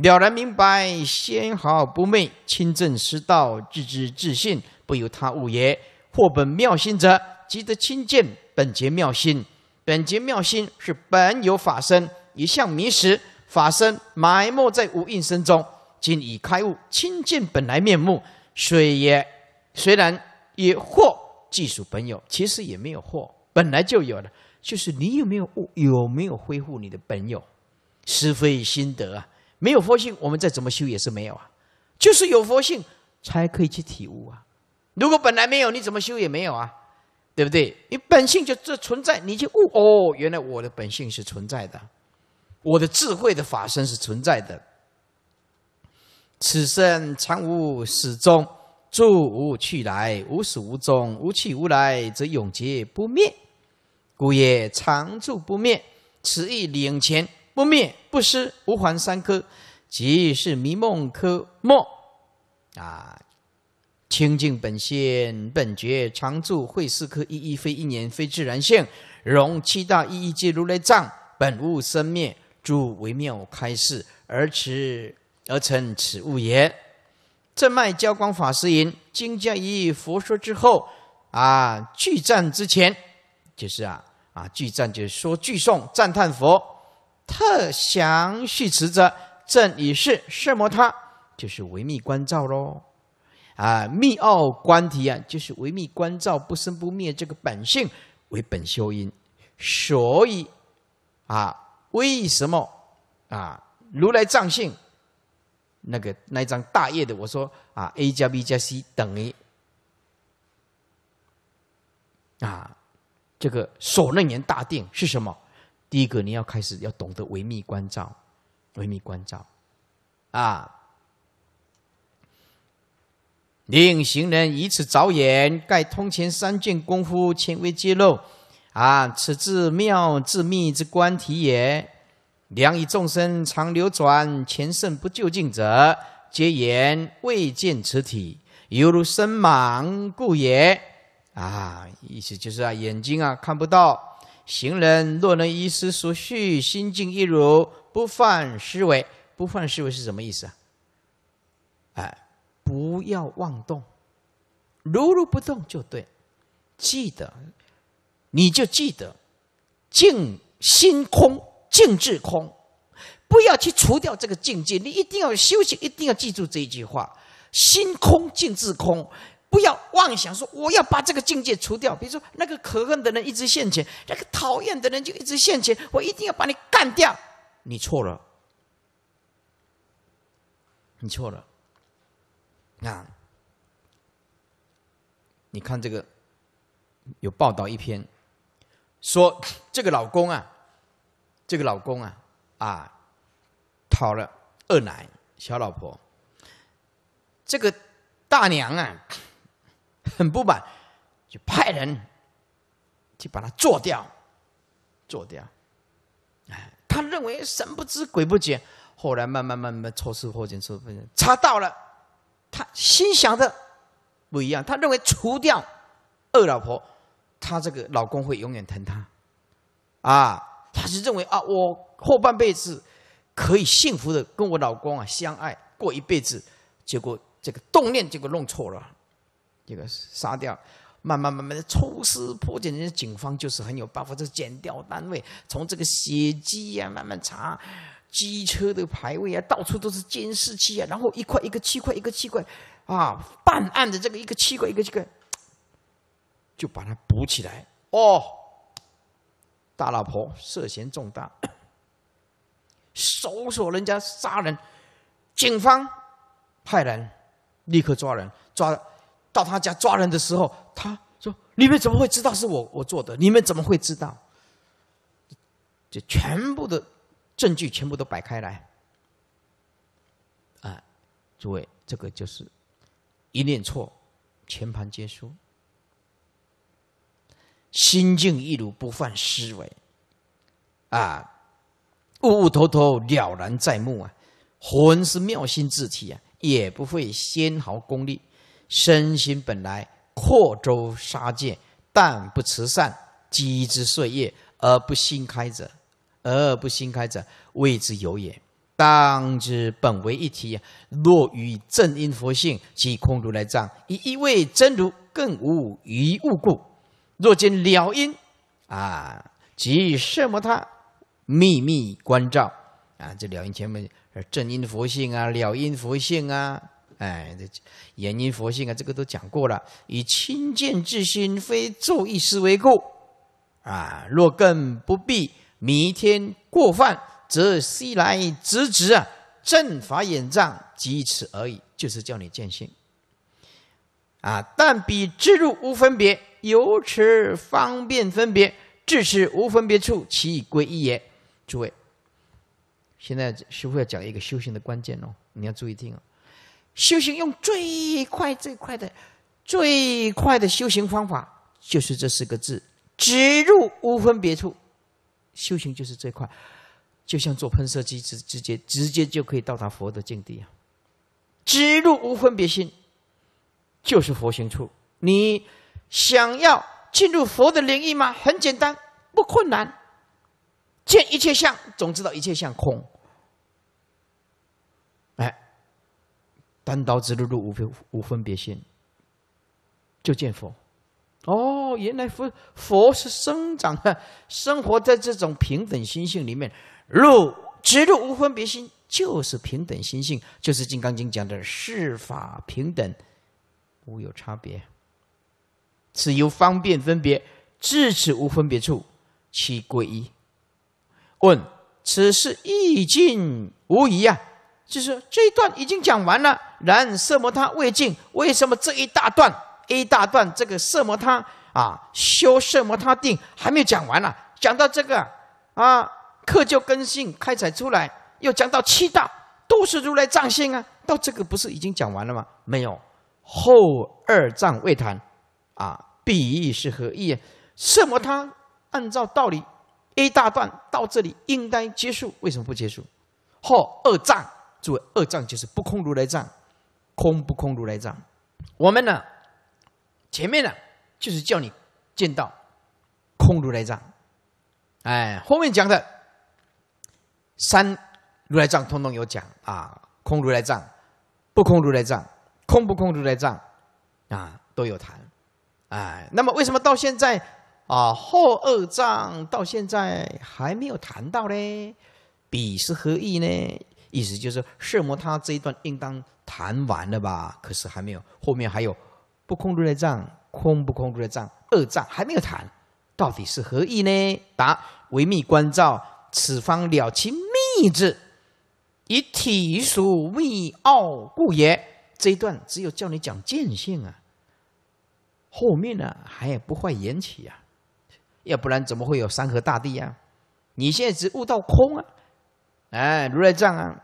了然明白，先好不昧，清正失道，自知自信，不由他物也。或本妙心者，即得亲见本节妙心。本节妙心是本有法身，一向迷失，法身埋没在无印身中，今已开悟，亲见本来面目。水也，虽然也或。技术本有，其实也没有货，本来就有的，就是你有没有悟，有没有恢复你的本有，是非心得啊？没有佛性，我们再怎么修也是没有啊，就是有佛性才可以去体悟啊。如果本来没有，你怎么修也没有啊，对不对？你本性就这存在，你就悟哦，原来我的本性是存在的，我的智慧的法身是存在的，此生常无始终。住无去来，无始无终，无去无来，则永劫不灭。故也常住不灭。此亦领前不灭不失无还三科，即是迷梦科末。啊，清净本性本觉常住会思科，一一非一年，非自然性，容七大一一皆如来藏，本无生灭。诸微妙开示，而持而成此物也。正脉交光法师云：“经教一佛说之后，啊，具赞之前，就是啊，啊，具赞就是说聚颂赞叹佛，特详细持者正以是摄摩他，就是唯密观照喽。啊，密奥观体啊，就是唯密观照不生不灭这个本性为本修因，所以啊，为什么啊，如来藏性？”那个那一张大页的，我说啊，A 加 B 加 C 等于啊，这个所楞严大定是什么？第一个你要开始要懂得维密关照，维密关照啊，令行人以此着眼，盖通前三卷功夫，轻微揭露啊，此至妙至密之观体也。良以众生常流转，前圣不究竟者，皆言未见此体，犹如身盲故也。啊，意思就是啊，眼睛啊看不到。行人若能依师所叙，心境一如，不犯思维，不犯思维是什么意思啊？哎，不要妄动，如如不动就对。记得，你就记得，静心空。净智空，不要去除掉这个境界，你一定要修行，一定要记住这一句话：心空净智空。不要妄想说我要把这个境界除掉。比如说那个可恨的人一直现前，那个讨厌的人就一直现前，我一定要把你干掉。你错了，你错了。啊，你看这个有报道一篇，说这个老公啊。这个老公啊，啊，讨了二奶小老婆，这个大娘啊，很不满，就派人去把她做掉，做掉。哎，他认为神不知鬼不觉，后来慢慢慢慢抽丝剥茧，抽丝剥茧，查到了，他心想的不一样，他认为除掉二老婆，他这个老公会永远疼她，啊。他是认为啊，我后半辈子可以幸福的跟我老公啊相爱过一辈子，结果这个动念结果弄错了，这个杀掉，慢慢慢慢的抽丝破茧，人家警方就是很有办法，这减掉单位，从这个血迹呀慢慢查，机车的排位啊，到处都是监视器啊，然后一块一个七块一个七块啊，办案的这个一个七块一个七块，就把它补起来哦。大老婆涉嫌重大，搜索人家杀人，警方派人立刻抓人，抓到他家抓人的时候，他说：“你们怎么会知道是我我做的？你们怎么会知道？”就全部的证据全部都摆开来，啊，诸位，这个就是一念错，全盘皆输。心境一如，不犯思维，啊，悟悟头头了然在目啊，浑是妙心自体啊，也不会纤毫功力。身心本来阔周沙戒，但不慈善积之岁月而不心开者，而不心开者，谓之有也。当知本为一体啊，若与正因佛性即空如来藏，以一为真如，更无于物故。若见了因，啊，即什么他秘密关照啊？这了因前面正因佛性啊，了因佛性啊，哎，言因佛性啊，这个都讲过了。以清净之心，非昼意思维故，啊，若更不必弥天过犯，则昔来直指啊，正法眼障，即此而已，就是叫你见性啊。但彼之入无分别。由此方便分别，至此无分别处，其以归一也。诸位，现在师傅要讲一个修行的关键哦，你要注意听哦。修行用最快最快的最快的修行方法，就是这四个字：直入无分别处。修行就是最快，就像做喷射机直直接直接就可以到达佛的境地啊！直入无分别心，就是佛行处。你。想要进入佛的领域吗？很简单，不困难。见一切相，总知道一切相空。哎，单刀直入，入无分无分别心，就见佛。哦，原来佛佛是生长、的，生活在这种平等心性里面，入直入无分别心，就是平等心性，就是《金刚经》讲的事法平等，无有差别。此由方便分别，至此无分别处，其归一。问：此事意尽无疑啊？就是这一段已经讲完了。然色魔他未尽，为什么这一大段一大段这个色魔他啊修色魔他定还没有讲完呢？讲到这个啊，课就更新开采出来，又讲到七大，都是如来藏性啊。到这个不是已经讲完了吗？没有，后二藏未谈。啊，比意是何意？色么？他按照道理，A 大段到这里应该结束，为什么不结束？或二藏，作为二藏就是不空如来藏，空不空如来藏。我们呢，前面呢就是叫你见到空如来藏，哎，后面讲的三如来藏通通有讲啊，空如来藏、不空如来藏、空不空如来藏啊，都有谈。哎，那么为什么到现在啊后二障到现在还没有谈到呢？彼是何意呢？意思就是摄摩他这一段应当谈完了吧？可是还没有，后面还有不空如来的空不空如来的二障还没有谈，到底是何意呢？答：唯密观照，此方了其密之。以体属未奥故也。这一段只有叫你讲见性啊。后面呢，还也不坏缘起呀，要不然怎么会有山河大地呀？你现在只悟到空啊，哎，如来藏啊，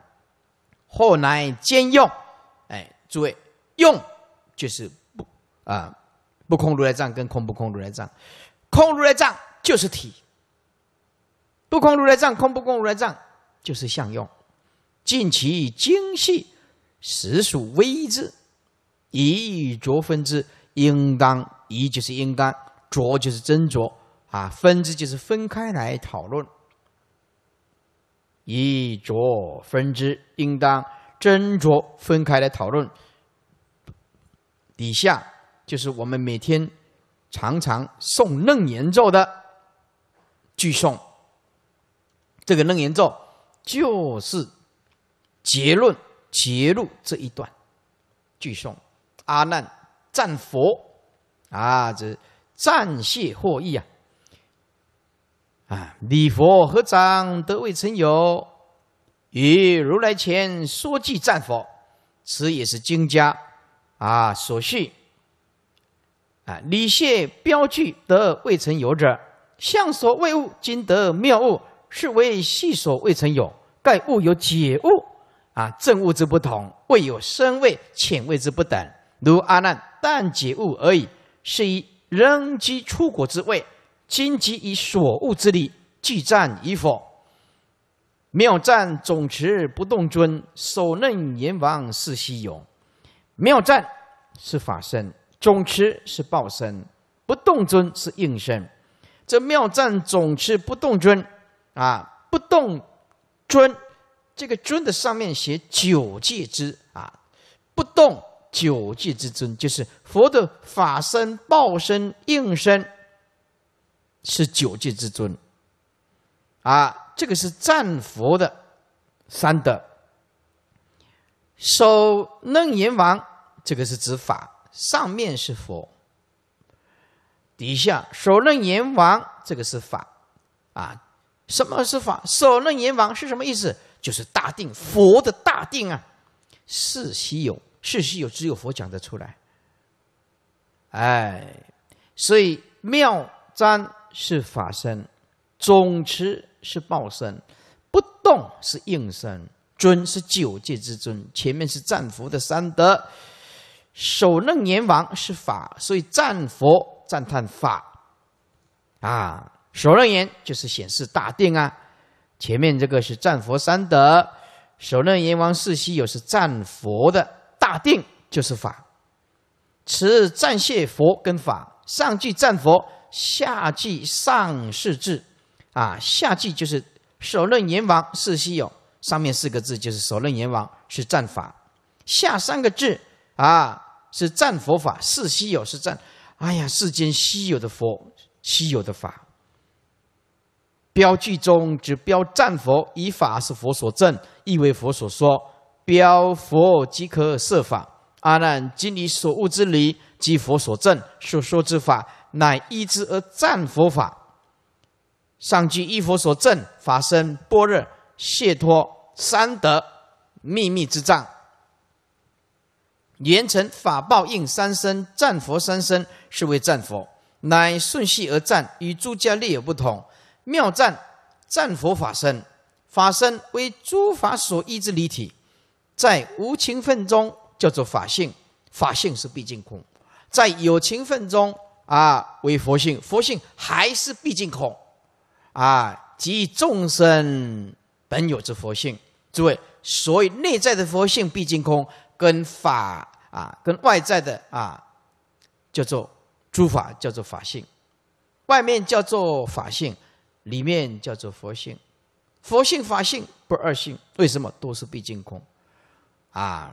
后来兼用。哎，诸位用就是不啊不空如来藏跟空不空如来藏，空如来藏就是体，不空如来藏空不空如来藏就是相用。尽其精细，实属微之，以与浊分之。应当一就是应当，着就是斟酌啊，分支就是分开来讨论。一着分支，应当斟酌分开来讨论。底下就是我们每天常常诵楞严咒的句诵。这个楞严咒就是结论，结论这一段句诵阿难。赞佛，啊，这赞谢获益啊！啊，礼佛合掌得未曾有，与如来前说即赞佛，此也是经家啊所叙。啊，礼谢标记得未曾有者，相所未悟，今得妙悟，是为细所未曾有。盖物有解物，啊，正物之不同，未有深味浅味之不等。如阿难但解悟而已，是以仍及出国之位，今即以所悟之力具战与否？妙赞总持不动尊，手弄阎王是西游。妙赞是法身，总持是报身，不动尊是应身。这妙赞总持不动尊，啊，不动尊，这个尊的上面写九界之啊，不动。九界之尊就是佛的法身、报身、应身，是九界之尊。啊，这个是赞佛的三德。首楞阎王，这个是指法，上面是佛，底下首楞阎王，这个是法。啊，什么是法？首楞阎王是什么意思？就是大定，佛的大定啊，是稀有。世袭有，只有佛讲得出来。哎，所以妙瞻是法身，总持是报身，不动是应身，尊是九界之尊。前面是战佛的三德，首楞阎王是法，所以战佛赞叹法啊。首楞严就是显示大定啊。前面这个是战佛三德，首楞阎王世袭有是战佛的。大定就是法，此暂谢佛跟法。上句赞佛，下句上是智。啊，下句就是首任阎王是稀有。上面四个字就是首任阎王是赞法，下三个字啊是赞佛法是稀有是赞。哎呀，世间稀有的佛，稀有的法。标记中只标赞佛，以法是佛所证，亦为佛所说。标佛即可设法。阿难，今你所悟之理，即佛所证所说之法，乃依之而赞佛法。上句依佛所证法身、般若、解脱三德秘密之藏，言成法报应三身，赞佛三身是为赞佛，乃顺序而赞，与诸家略有不同。妙赞赞佛法身，法身为诸法所依之理体。在无情分中叫做法性，法性是毕竟空；在有情分中啊为佛性，佛性还是毕竟空。啊，即众生本有之佛性。诸位，所以内在的佛性毕竟空，跟法啊，跟外在的啊，叫做诸法，叫做法性。外面叫做法性，里面叫做佛性。佛性法性不二性，为什么都是毕竟空？啊！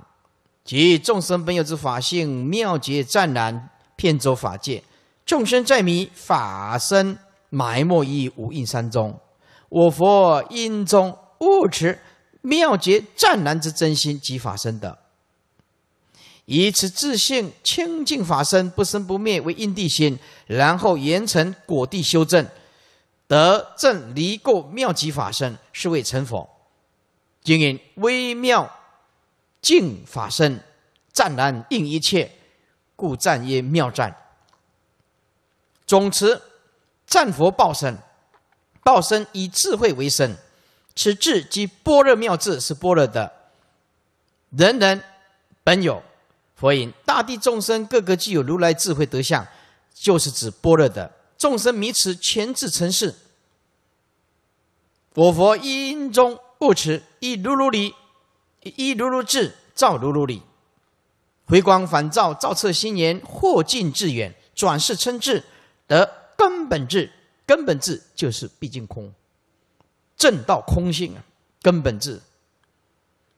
即众生本有之法性，妙觉湛然，遍周法界。众生在迷，法身埋没于无印山中。我佛因中悟持妙觉湛然之真心，及法身的。以此自性清净法身，不生不灭为因地心，然后严成果地修正，得正离过妙极法身，是为成佛。经营微妙。净法身，湛然应一切，故湛曰妙湛。总持，湛佛报身，报身以智慧为身，此智即般若妙智，是般若的。人人本有佛影，大地众生各个具有如来智慧德相，就是指般若的。众生迷持前智成事。我佛一音中，不持一卢卢里。一如如智照如如理，回光返照，照彻心源，或近至远，转世称智得根本智。根本智就是毕竟空，正道空性啊，根本智。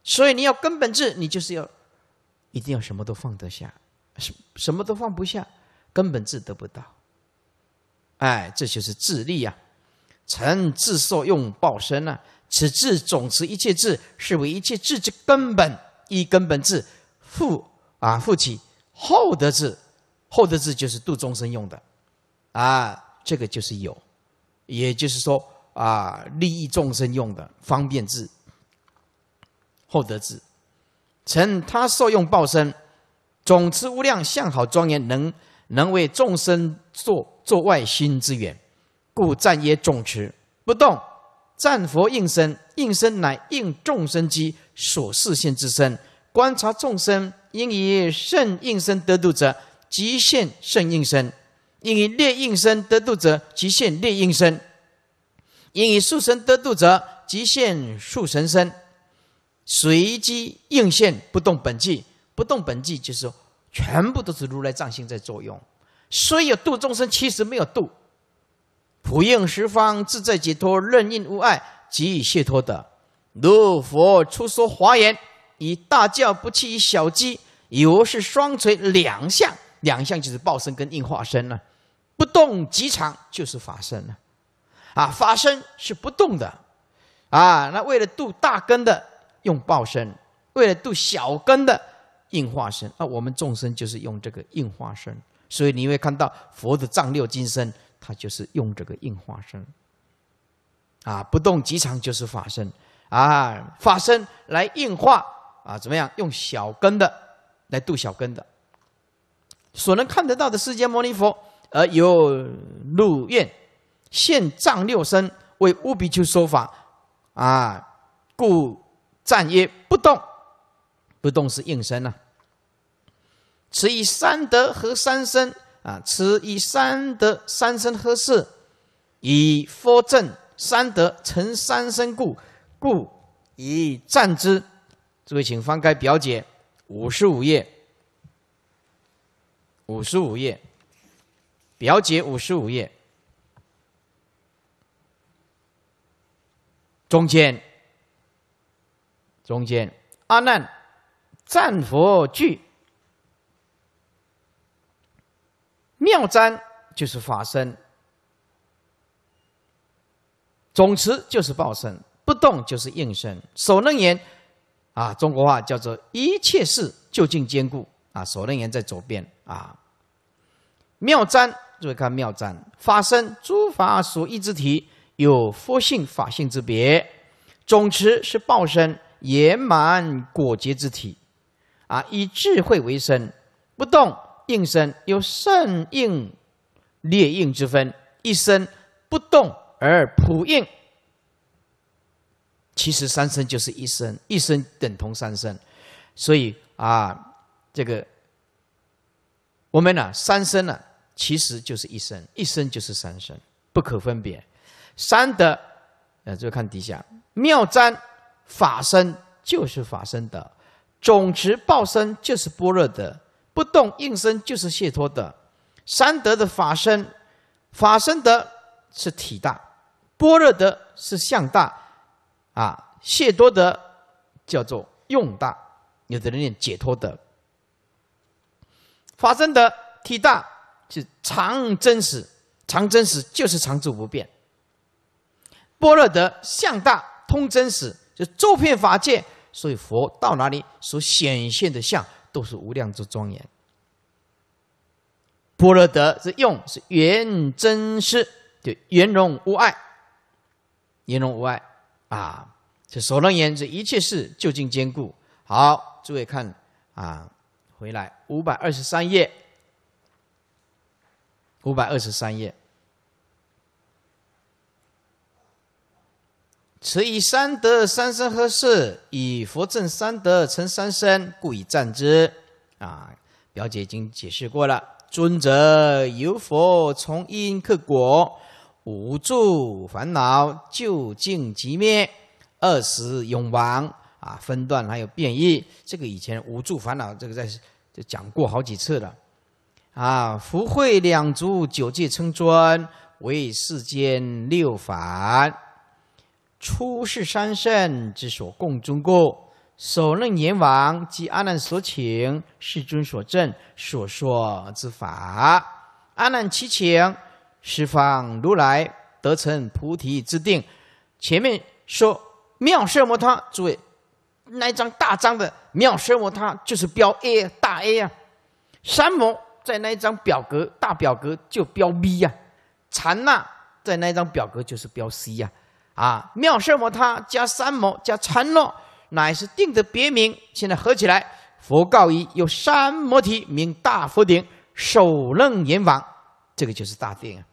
所以你要根本智，你就是要一定要什么都放得下，什什么都放不下，根本智得不到。哎，这就是自力啊，成自受用报身啊。此智总持一切智，是为一切智之根本，一根本智，复啊复起厚德智，厚德智就是度众生用的，啊这个就是有，也就是说啊利益众生用的方便智，厚德智，成他受用报身，总持无量相好庄严，能能为众生作作外心之缘，故赞曰总持不动。战佛应身，应身乃应众生机所示现之身。观察众生，应以圣应身得度者，即现圣应身；应以劣应身得度者，即现劣应身；应以速神得度者，即现速神身。随机应现，不动本际。不动本际，就是全部都是如来藏心在作用。虽有度众生，其实没有度。普应十方，自在解脱，任应无碍，即以解脱的。如佛出说华严，以大教不弃小机，犹是双锤两项，两项就是报身跟应化身了。不动即常就是法身了，啊，法身是不动的，啊，那为了度大根的用报身，为了度小根的应化身，啊，我们众生就是用这个应化身，所以你会看到佛的丈六金身。他就是用这个应化身，啊，不动即常就是法身，啊，法身来应化，啊，怎么样？用小根的来度小根的，所能看得到的世间摩尼佛，而有入愿现藏六身为无比丘说法，啊，故赞曰：不动，不动是应身呐。此以三德和三身。啊！此以三德三身合事，以佛正三德成三身故，故以赞之。诸位，请翻开表解五十五页，五十五页，表解五十五页，中间，中间，阿难赞佛句。妙瞻就是法身，总持就是报身，不动就是应身。守楞严，啊，中国话叫做一切事就近坚固啊，守楞严在左边，啊，妙瞻注意看妙瞻法身、诸法所依之体，有佛性、法性之别。总持是报身圆满果结之体，啊，以智慧为身，不动。应身有善应、烈应之分，一生不动而普应。其实三生就是一生，一生等同三生，所以啊，这个我们呢，三生呢其实就是一生，一生就是三生，不可分别。三德，呃，这个看底下妙瞻法身就是法身德，种持报身就是般若德。不动应身就是谢多的三德的法身，法身德是体大，般若德是相大，啊，谢多德叫做用大，有的人念解脱德。法身德体大是常真实，常真实就是常住不变。般若德相大通真实，就周遍法界，所以佛到哪里所显现的相。都是无量之庄严。波罗德是用是圆真实，就圆融无碍，圆融无碍啊！这所能言，这一切事就近兼顾。好，诸位看啊，回来五百二十三页，五百二十三页。此以三德三生合事，以佛正三德成三生，故以赞之。啊，表姐已经解释过了。尊者由佛从因克果，无助烦恼究竟即灭，二十永亡。啊，分段还有变异，这个以前无助烦恼这个在就讲过好几次了。啊，福慧两足九界称尊，为世间六凡。初是三圣之所共中故，首任阎王及阿难所请世尊所证所说之法，阿难其请十方如来得成菩提之定。前面说妙色摩他，诸位那一张大张的妙色摩他就是标 A 大 A 啊，三摩在那一张表格大表格就标 B 呀，禅那在那一张表格就是标 C 呀。啊！妙色摩他加三摩加禅诺，乃是定的别名。现在合起来，佛告一有三摩提名大佛顶首楞严王，这个就是大定啊，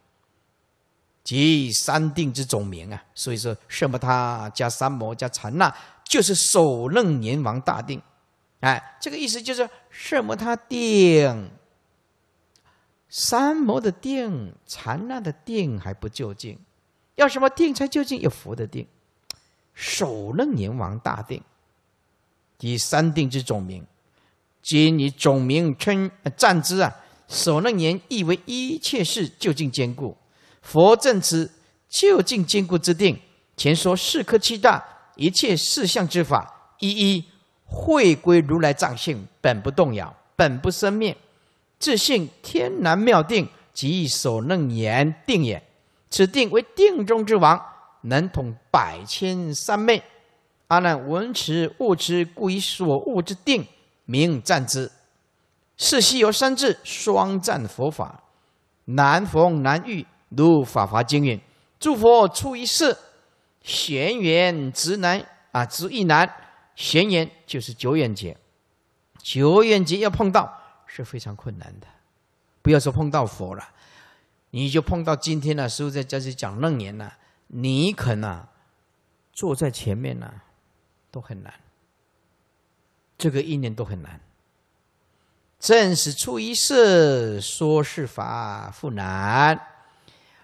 即三定之总名啊。所以说，妙色摩他加三摩加禅那，就是首楞严王大定。哎，这个意思就是妙色摩他定、三摩的定、禅那的定还不究竟。要什么定？才究竟？有佛的定，首楞严王大定。以三定之总名，今以总名称赞之啊。所楞严意为一切事究竟坚固。佛正此究竟坚固之定，前说四科七大一切四相之法，一一会归如来藏性，本不动摇，本不生灭，自性天然妙定，即以所楞严定也。此定为定中之王，能统百千三昧。阿难闻此悟之，故以所悟之定名赞之。是西游三智双赞佛法，难逢难遇，如法华经云：诸佛出一世，玄缘直难啊，直亦难。玄缘就是久远劫，久远劫要碰到是非常困难的，不要说碰到佛了。你就碰到今天呢，师傅在江西讲楞严呢，你肯啊，坐在前面呢，都很难。这个一年都很难。正是出一是，说是法复难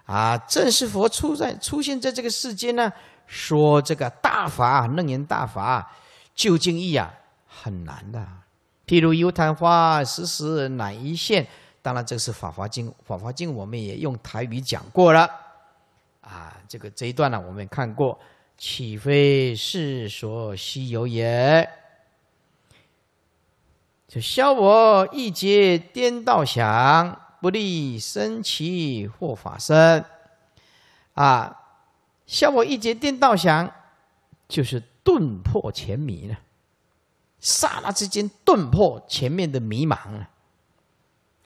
啊，正是佛出在出现在这个世间呢，说这个大法楞严大法究竟义啊，很难的。譬如幽昙花，时时乃一现。当然，这个是《法华经》，《法华经》我们也用台语讲过了，啊，这个这一段呢，我们看过。岂非世所稀有也？就消我一劫颠倒想，不利生起或法身。啊，消我一劫颠倒想，就是顿破前迷了，刹那之间顿破前面的迷茫了。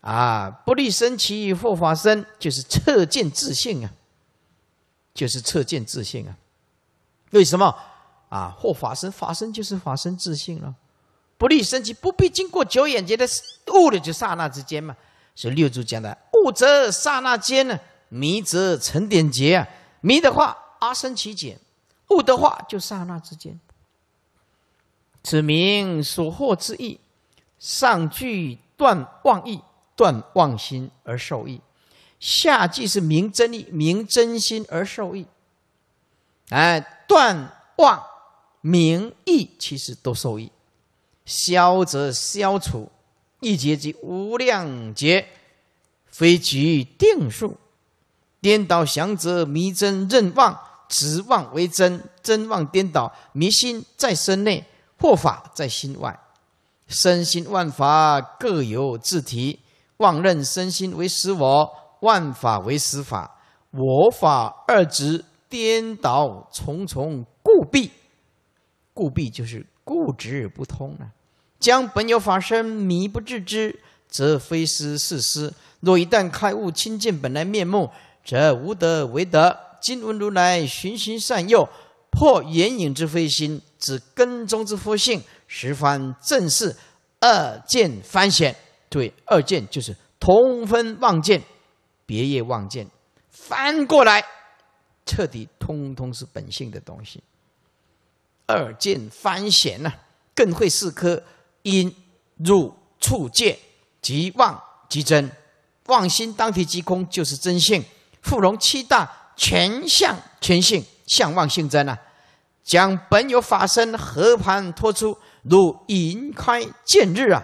啊！不立身起于或法生，就是测见自性啊！就是测见自性啊！为什么啊？或法生、法生就是法生自性了。不立身起，不必经过九眼劫的悟了，就刹那之间嘛。所以六祖讲的：悟则刹那间呢，迷则成点劫啊。迷的话，阿生其解；悟的话，就刹那之间。此名所获之意，上句断妄意。断妄心而受益，下句是明真理、明真心而受益。哎，断妄、明义，其实都受益。消则消除，一劫即无量劫，非局定数。颠倒降则迷真认妄，执妄为真，真妄颠倒，迷心在身内，或法在心外，身心万法各有自体。放任身心为实我，万法为实法，我法二执颠倒重重，故蔽。故蔽就是固执不通啊！将本有法身迷不自知，则非思是思。若一旦开悟清净本来面目，则无德为德。今闻如来循循善诱，破眼影之非心，指根中之佛性，十方正是二见翻显。对，二见就是同分妄见、别业妄见，翻过来，彻底通通是本性的东西。二见翻显呐，更会是颗因入触见，即妄即真，妄心当体即空，就是真性，复融七大全相全性，相妄性真啊，将本有法身和盘托出，如银开见日啊。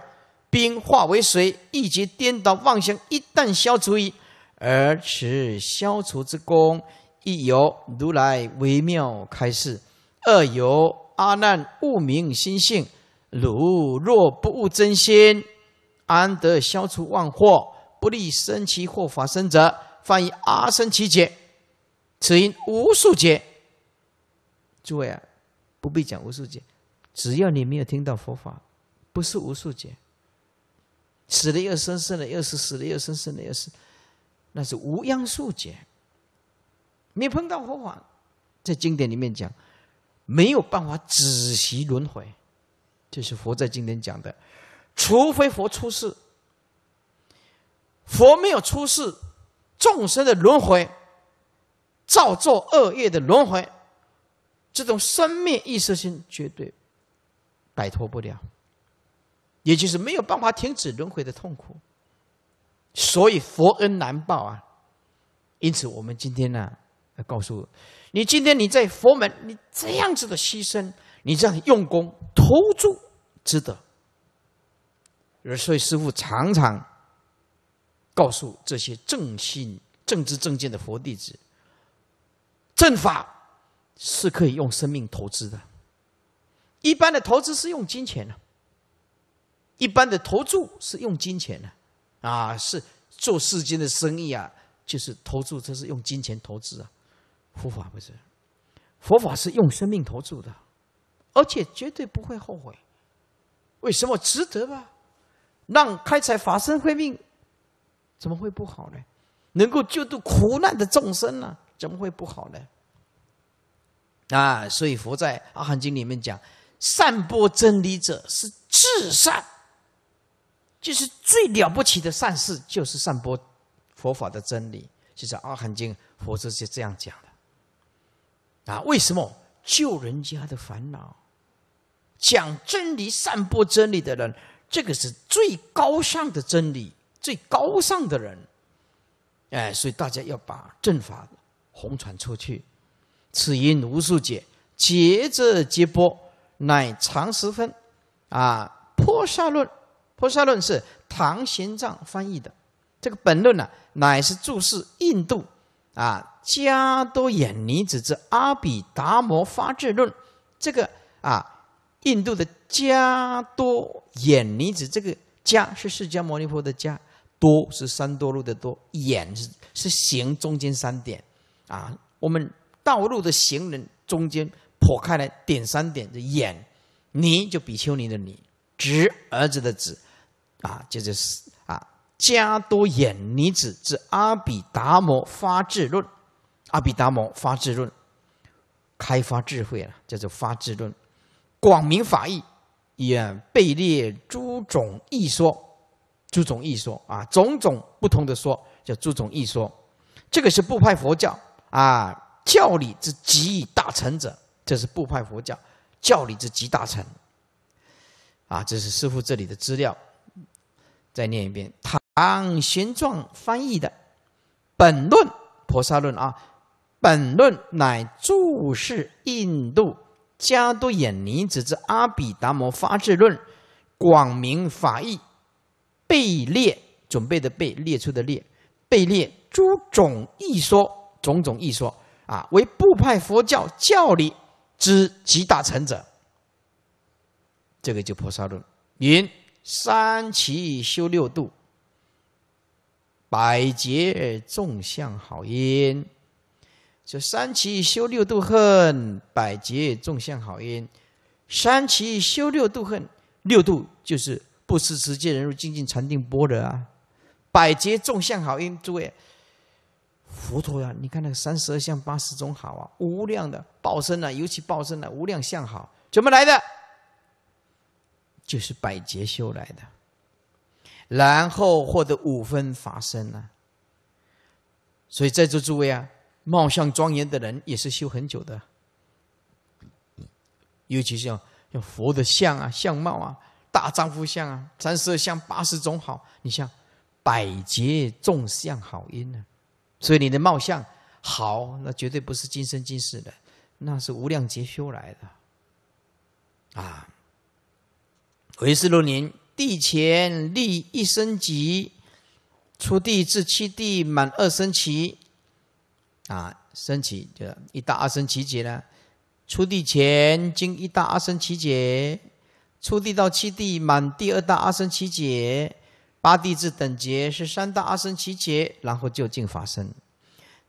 冰化为水，一即颠倒妄想，一旦消除矣。而此消除之功，亦由如来微妙开示，二由阿难悟明心性。汝若不悟真心，安得消除万祸，不利生其祸法生者，犯于阿僧祇劫。此因无数劫。诸位啊，不必讲无数劫，只要你没有听到佛法，不是无数劫。死了又生，生了又死，死了又生，生了又死，那是无央数劫。你碰到佛法，在经典里面讲，没有办法止息轮回，这是佛在经典讲的。除非佛出世，佛没有出世，众生的轮回、造作恶业的轮回，这种生灭意识性绝对摆脱不了。也就是没有办法停止轮回的痛苦，所以佛恩难报啊。因此，我们今天呢，告诉你，今天你在佛门，你这样子的牺牲，你这样用功投注，值得。而所以，师父常常告诉这些正信、正知、正见的佛弟子，正法是可以用生命投资的。一般的投资是用金钱的。一般的投注是用金钱的，啊，是做世间的生意啊，就是投注，这是用金钱投资啊。佛法不是，佛法是用生命投注的，而且绝对不会后悔。为什么值得吧？让开采法身慧命，怎么会不好呢？能够救度苦难的众生呢，怎么会不好呢？啊，所以佛在阿含经里面讲，善播真理者是至善。就是最了不起的善事，就是散播佛法的真理。就是《阿含经》，佛是这样讲的。啊，为什么救人家的烦恼？讲真理、散播真理的人，这个是最高尚的真理，最高尚的人。哎，所以大家要把正法弘传出去。此因无数解，劫者劫波，乃常十分。啊，破下论。《菩萨论》是唐玄奘翻译的，这个本论呢，乃是注释印度啊加多眼尼子之《阿比达摩发智论》。这个啊，印度的加多眼尼子，这个加是释迦牟尼佛的加，多是三多路的多，眼是是行中间三点，啊，我们道路的行人中间破开来点三点，这眼尼就比丘尼的尼，直儿子的子。啊，就是啊，加多眼尼子之《阿毗达摩发智论》，阿毗达摩发智论，开发智慧了，叫做发智论。广明法义，也备列诸种异说，诸种异说啊，种种不同的说叫诸种异说。这个是布派佛教啊，教理之极大成者，这是布派佛教教理之极大成。啊，这是师傅这里的资料。再念一遍，唐玄奘翻译的《本论》《菩萨论》啊，《本论》乃注释印度加多眼尼子之《阿毗达摩发智论》，广明法义，备列准备的备列出的列，备列诸种义说，种种义说啊，为部派佛教教理之集大成者。这个就《菩萨论》云。三奇修六度，百劫众相好因。这三奇修六度恨，百劫众相好因。三奇修六度恨，六度就是不思持戒人入精进禅定波德啊。百劫众相好因，诸位，佛陀呀，你看那个三十二相八十种好啊，无量的报身啊，尤其报身啊，无量相好，怎么来的？就是百劫修来的，然后获得五分法身呢。所以，在座诸位啊，貌相庄严的人也是修很久的，尤其是像像佛的像啊、相貌啊、大丈夫相啊、三十二相、八十种好，你像百劫众相好因呢。所以，你的貌相好，那绝对不是今生今世的，那是无量劫修来的啊。回是如年，地前立一生级，出地至七地满二生其，啊，生起，就一大二生其节呢。出地前经一大二生其节，出地到七地满第二大二生其节，八地至等节是三大二生其节，然后就近法身。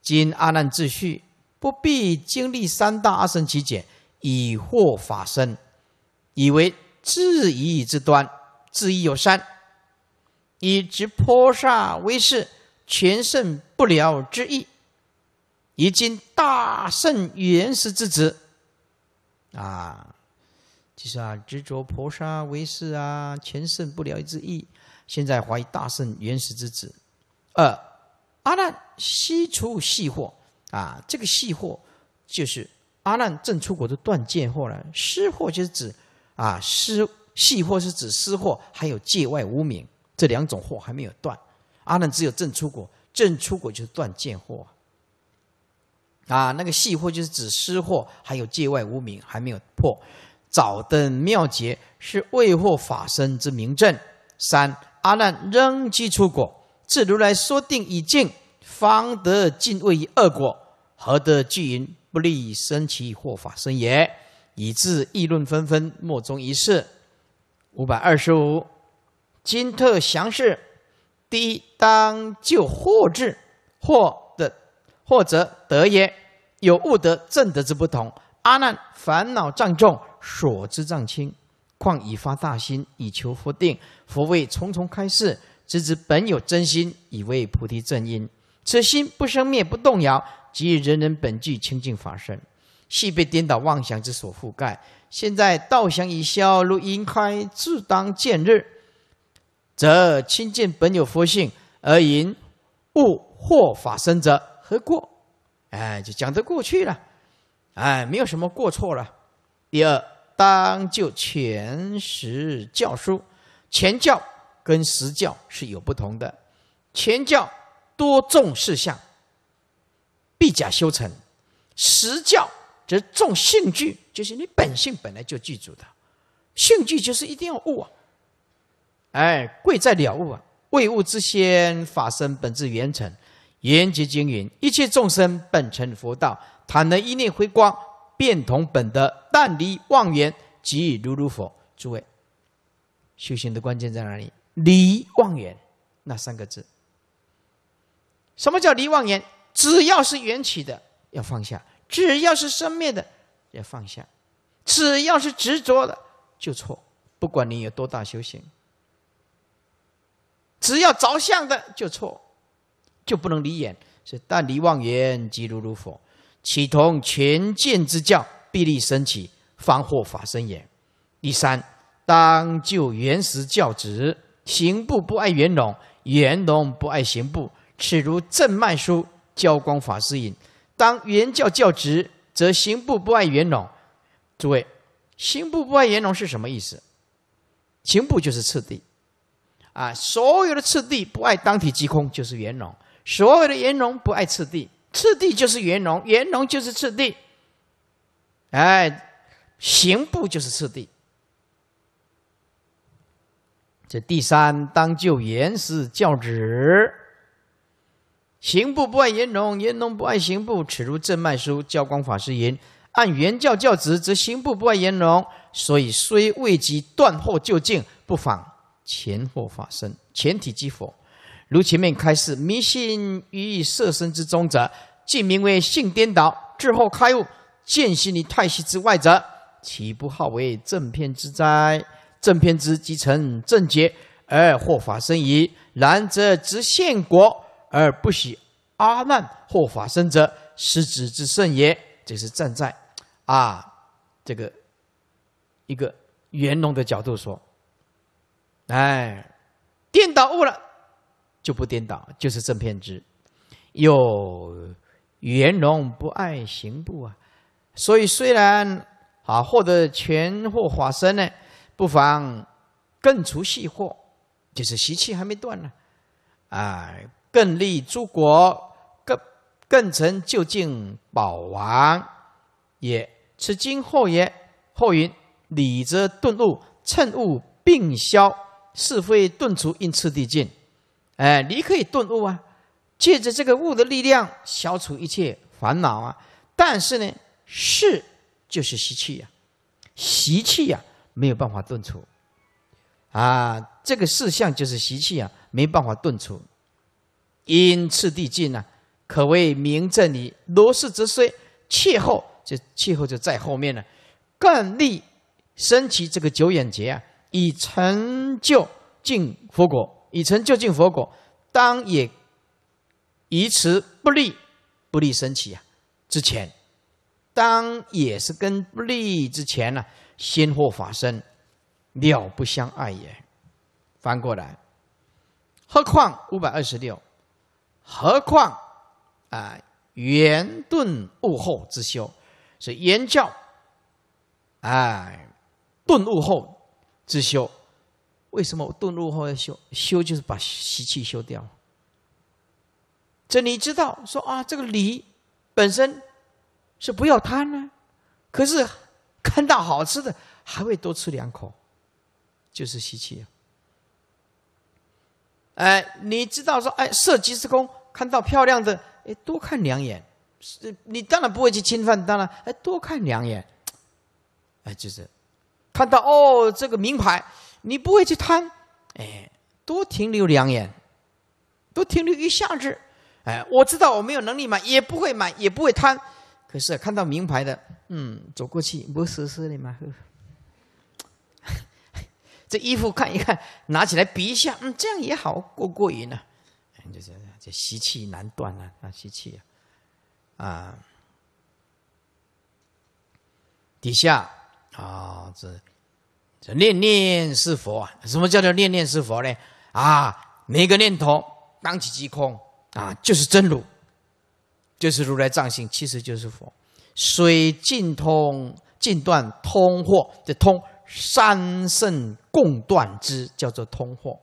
今阿难自序，不必经历三大二生其节，以获法身，以为。自疑之端，自疑有三：以执菩萨为事，全胜不了之意；以今大圣原始之子，啊，就是啊，执着菩萨为事啊，全胜不了之意。现在怀疑大圣原始之子。二阿难，西出细货啊，这个细货就是阿难正出国的断剑货了。失货就是指。啊，私细货是指私货，还有界外无名这两种货还没有断。阿难只有正出国，正出国就是断界货。啊，那个细货就是指私货，还有界外无名还没有破。早登妙劫是未获法身之明证。三阿难仍即出国，至如来说定已尽，方得尽位于恶果，何得聚云不利于生起获法身也。以致议论纷纷，莫衷一是。五百二十五，今特详示：第一，当就获智，获的或者得也，有悟得、正德之不同。阿难，烦恼障重，所知障轻，况已发大心，以求佛定，佛为重重开示，直至本有真心，以为菩提正因。此心不生灭，不动摇，即人人本具清净法身。系被颠倒妄想之所覆盖。现在道相已消，如云开，自当见日，则亲见本有佛性，而云悟惑法生者，何过？哎，就讲得过去了，哎，没有什么过错了。第二，当就前时教书，前教跟实教是有不同的。前教多重视项，必假修成；实教。这种性具就是你本性本来就具足的，性具就是一定要悟啊！哎，贵在了悟啊！为物之先，法身本质圆成，缘起经云：一切众生本成佛道，他能一念回光，便同本德；但离妄缘，即如如佛。诸位，修行的关键在哪里？离妄缘，那三个字。什么叫离妄缘？只要是缘起的，要放下。只要是生灭的，要放下；只要是执着的，就错。不管你有多大修行，只要着相的，就错，就不能离眼。是但离妄言，即如如佛，岂同权见之教？必力升起，方获法身也。第三，当就原始教旨，行部不爱圆融，圆融不爱行部，此如正脉书，教光法师引。当元教教职，则行部不爱元龙。诸位，行部不爱元龙是什么意思？行部就是次第，啊，所有的次第不爱当体即空就是元龙，所有的元龙不爱次第，次第就是元龙，元龙就是次第。哎，行部就是次第。这第三当就元是教职。行部不爱言龙，言龙不爱行部。此如正脉书。教光法师言：按原教教子，则行部不爱言龙，所以虽未及断后就近，不妨前后发生。全体即佛，如前面开示，迷信于色身之中者，即名为性颠倒；之后开悟，见心于太息之外者，岂不好为正偏之灾？正偏之即成正解，而惑发生矣。然则之现果。而不喜阿难或法身者，失子之甚也。这是站在啊这个一个圆融的角度说。哎，颠倒误了就不颠倒，就是正偏执。哟，圆融不爱行布啊，所以虽然啊获得全或法身呢，不妨更除细惑，就是习气还没断呢，啊。更利诸国，更更成就近宝王也。此今后也，后云理则顿悟，趁悟并消是非顿除，因次递尽。哎，你可以顿悟啊，借着这个悟的力量消除一切烦恼啊。但是呢，事就是习气呀，习气呀没有办法顿除啊。这个事项就是习气啊，没办法顿除。因次递进呢，可谓名正理罗氏之虽气候，这气候就在后面了。更利升起这个九眼劫啊，以成就进佛果，以成就进佛果，当也以此不利不利升起啊之前，当也是跟不利之前呢，先后发生了不相爱也。翻过来，何况五百二十六。何况啊，缘顿悟后之修，所以缘教，哎，顿悟后之修，为什么顿悟后要修？修就是把习气修掉。这你知道，说啊，这个理本身是不要贪呢，可是看到好吃的还会多吃两口，就是习气。啊。哎，你知道说，哎，色即是空。看到漂亮的，哎，多看两眼，是，你当然不会去侵犯，当然，哎，多看两眼，哎，就是，看到哦，这个名牌，你不会去贪，哎，多停留两眼，多停留一下子，哎，我知道我没有能力买，也不会买，也不会贪，可是看到名牌的，嗯，走过去，不是试的嘛，这衣服看一看，拿起来比一下，嗯，这样也好，过过瘾呐，就是。这习气难断啊，那习气啊，啊，底下啊，这这念念是佛，啊，什么叫做念念是佛呢？啊，每一个念头当起即空啊，就是真如，就是如来藏性，其实就是佛。水尽通，尽断通货，这通，三圣共断之，叫做通货。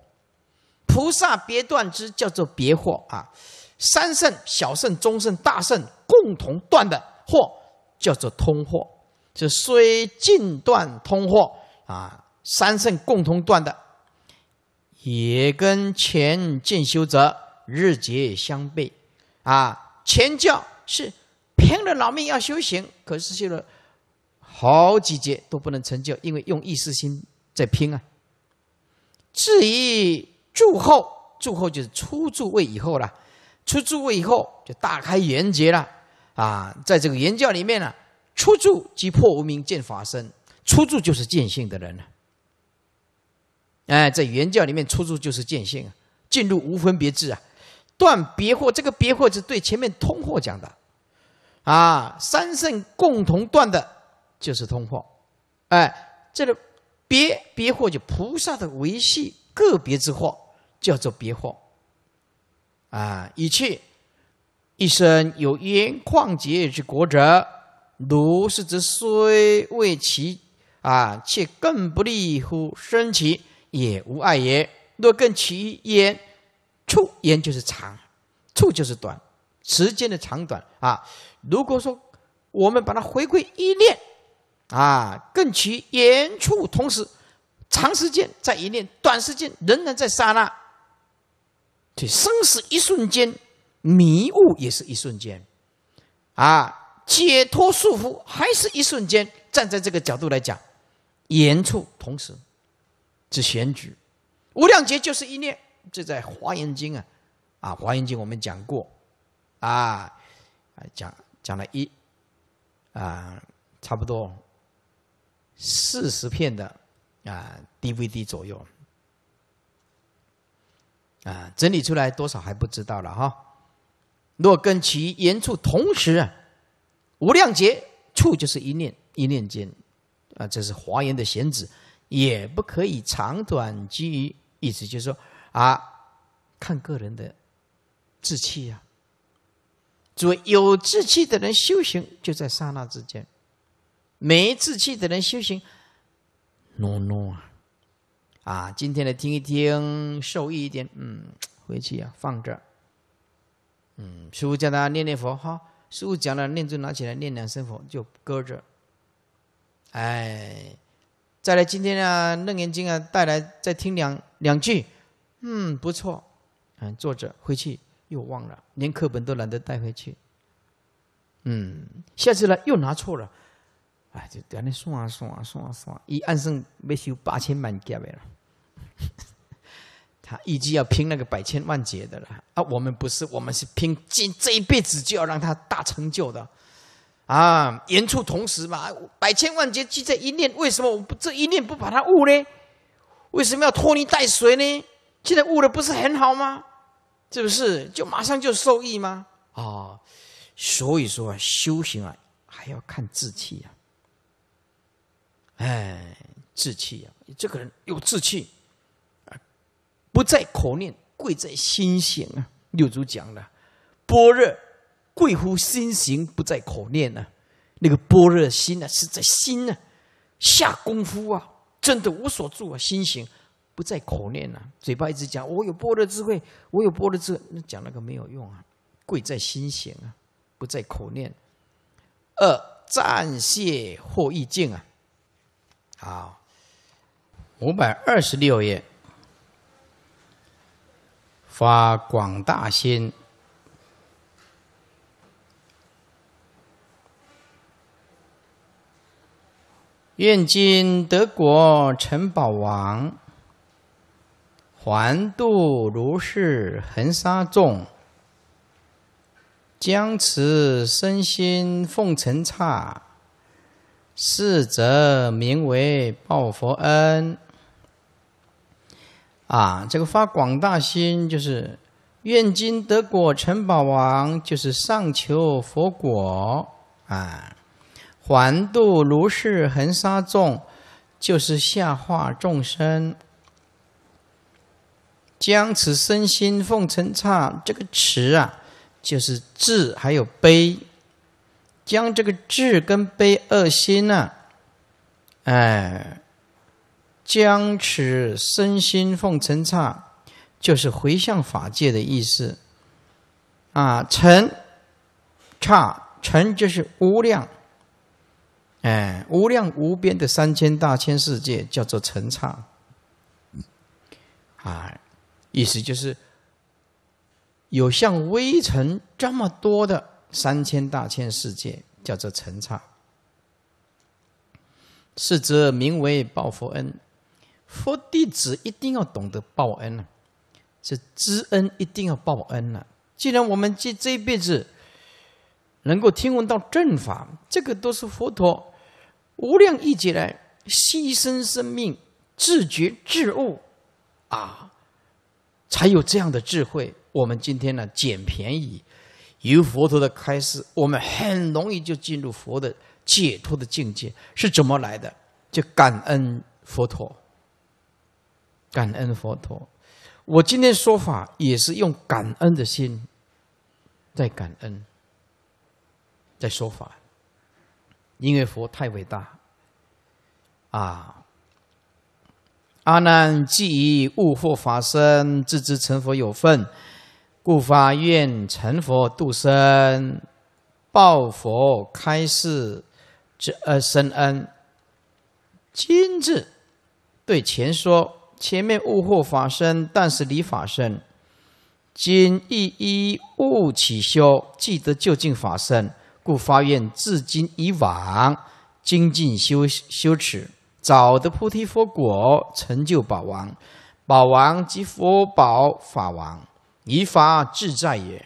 菩萨别断之叫做别惑啊，三圣、小圣、中圣、大圣共同断的惑叫做通惑，就虽尽断通惑啊，三圣共同断的，也跟前进修者日节相悖啊。前教是拼了老命要修行，可是修了好几劫都不能成就，因为用意识心在拼啊。至于住后，住后就是出住位以后了。出住位以后就大开圆觉了。啊，在这个圆教里面呢，出住即破无明见法身，出住就是见性的人了。哎，在圆教里面，出住就是见性，进入无分别智啊，断别惑。这个别惑是对前面通货讲的。啊，三圣共同断的就是通货。哎，这个别别惑就菩萨的维系个别之惑。叫做别惑，啊！一切一生有缘旷劫之国者，如是之虽未其，啊，且更不利乎生其也无碍也。若更其言处，言就是长，处就是短，时间的长短啊！如果说我们把它回归一念，啊，更其言处同时，长时间在一念，短时间仍然在刹那。这生死一瞬间，迷雾也是一瞬间，啊，解脱束缚还是一瞬间。站在这个角度来讲，言处同时，之选举，无量劫就是一念。这在《华严经》啊，啊，《华严经》我们讲过，啊，啊讲讲了一啊，差不多四十片的啊 DVD 左右。啊，整理出来多少还不知道了哈。若跟其言处同时，啊，无量劫处就是一念一念间啊，这是华严的贤子，也不可以长短基于，意思就是说啊，看个人的志气啊。诸位有志气的人修行就在刹那之间，没志气的人修行，n o no 啊。啊，今天来听一听，受益一点。嗯，回去呀放这。嗯，师傅叫大家念念佛哈。师傅讲了，念珠拿起来念两声佛就搁着。哎，再来今天呢《楞严经》啊带来再听两两句。嗯，不错。嗯，坐着回去又忘了，连课本都懒得带回去。嗯，下次呢又拿错了。哎，就等你算啊算啊算啊算，一按算要收八千万加倍了。他预计要拼那个百千万劫的了啊！我们不是，我们是拼今这一辈子就要让他大成就的啊！言出同时嘛，百千万劫就在一念。为什么我不这一念不把它悟呢？为什么要拖泥带水呢？现在悟了不是很好吗？是不是就马上就受益吗？啊，所以说修行啊，还要看志气呀！哎，志气呀，这个人有志气。不在口念，贵在心行啊！六祖讲了，般若贵乎心行，不在口念呢。那个般若心呢，是在心呢下功夫啊，真的无所住啊，心行不在口念呢。嘴巴一直讲，我有般若智慧，我有般若智慧，那讲那个没有用啊。贵在心行啊，不在口念。二暂谢或意境啊，好，五百二十六页。发广大心，愿尽德国城宝王，还度如是恒沙众，将持身心奉承刹，是则名为报佛恩。啊，这个发广大心就是愿今得果成宝王，就是上求佛果啊；，还度如是恒沙众，就是下化众生。将此身心奉承刹，这个持啊，就是智还有悲，将这个智跟悲二心啊，哎。将此身心奉承刹，就是回向法界的意思。啊，尘刹尘就是无量，哎，无量无边的三千大千世界叫做尘刹。啊，意思就是有像微尘这么多的三千大千世界叫做尘刹。是则名为报佛恩。佛弟子一定要懂得报恩呐，是知恩一定要报恩呐。既然我们这这一辈子能够听闻到正法，这个都是佛陀无量亿劫来牺牲生命、自觉自悟啊，才有这样的智慧。我们今天呢，捡便宜由佛陀的开示，我们很容易就进入佛的解脱的境界，是怎么来的？就感恩佛陀。感恩佛陀，我今天说法也是用感恩的心，在感恩，在说法，因为佛太伟大，啊！阿难既以悟惑法身，自知成佛有份，故发愿成佛度生，报佛开示之恩深恩。今日对前说。前面物惑法生，但是离法生。今亦一悟起修，即得究竟法生。故发愿，至今以往精进修修持，早得菩提佛果，成就宝王。宝王即佛宝、法王，以法自在也。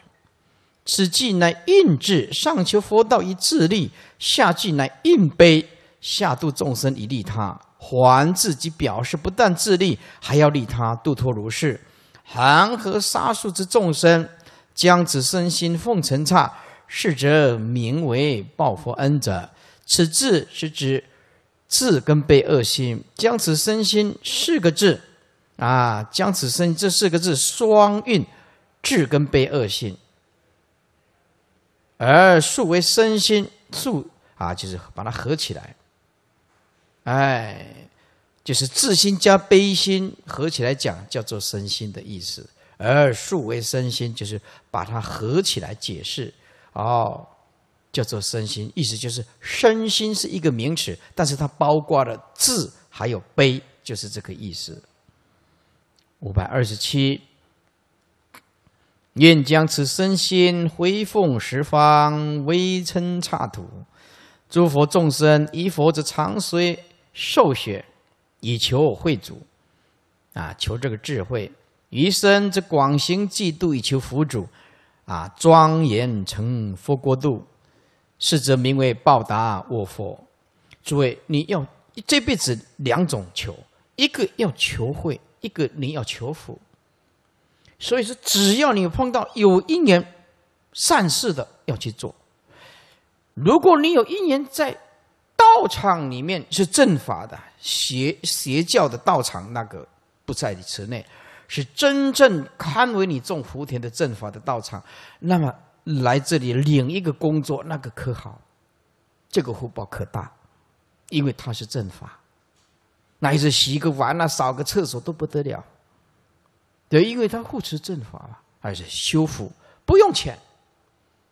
此计乃应智，上求佛道以自利；下句乃应悲，下度众生以利他。还自己表示不但自利，还要利他，度脱如是，恒河沙数之众生，将此身心奉承刹，是则名为报佛恩者。此字是指智根被恶心，将此身心四个字啊，将此身这四个字双运智根被恶心，而数为身心数啊，就是把它合起来。哎，就是自心加悲心合起来讲，叫做身心的意思。而数为身心，就是把它合起来解释。哦，叫做身心，意思就是身心是一个名词，但是它包括了自还有悲，就是这个意思。五百二十七，愿将此身心回奉十方微尘刹土，诸佛众生依佛之常随。受学以求慧主，啊，求这个智慧；余生之广行济度以求福主，啊，庄严成佛国度，是则名为报答我佛。诸位，你要这辈子两种求：一个要求慧，一个你要求福。所以说，只要你碰到有因缘善事的，要去做；如果你有因缘在。道场里面是正法的邪邪教的道场，那个不在你池内，是真正堪为你种福田的正法的道场。那么来这里领一个工作，那个可好？这个福报可大，因为它是正法。那一次洗个碗啊，扫个厕所都不得了，对，因为它护持正法嘛，而且修复不用钱。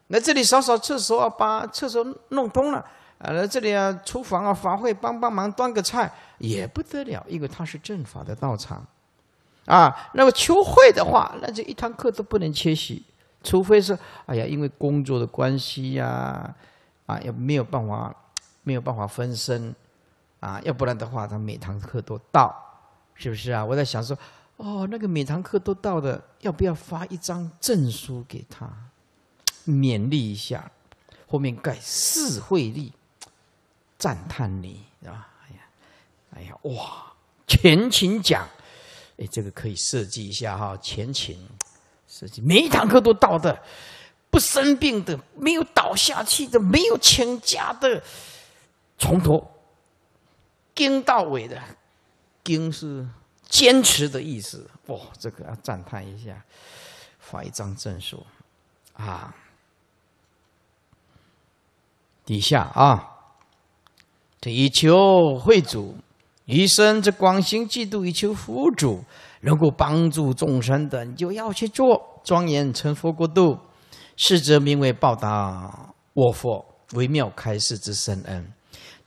来这里扫扫厕所，把厕所弄通了。啊，来这里啊，厨房啊，法会帮帮忙端个菜也不得了，因为他是正法的道场，啊，那么秋会的话，那就一堂课都不能缺席，除非是哎呀，因为工作的关系呀，啊，也没有办法，没有办法分身，啊，要不然的话，他每堂课都到，是不是啊？我在想说，哦，那个每堂课都到的，要不要发一张证书给他，勉励一下，后面盖四会印。赞叹你，是吧？哎呀，哎呀，哇！全勤奖，哎，这个可以设计一下哈。全勤设计，每一堂课都到的，不生病的，没有倒下去的，没有请假的，从头跟到尾的。跟是坚持的意思，哇，这个要赞叹一下。发一张证书啊，底下啊。这以求慧主，余生之广行济度，以求佛主能够帮助众生的，你就要去做庄严成佛过度，是则名为报答我佛微妙开示之深恩。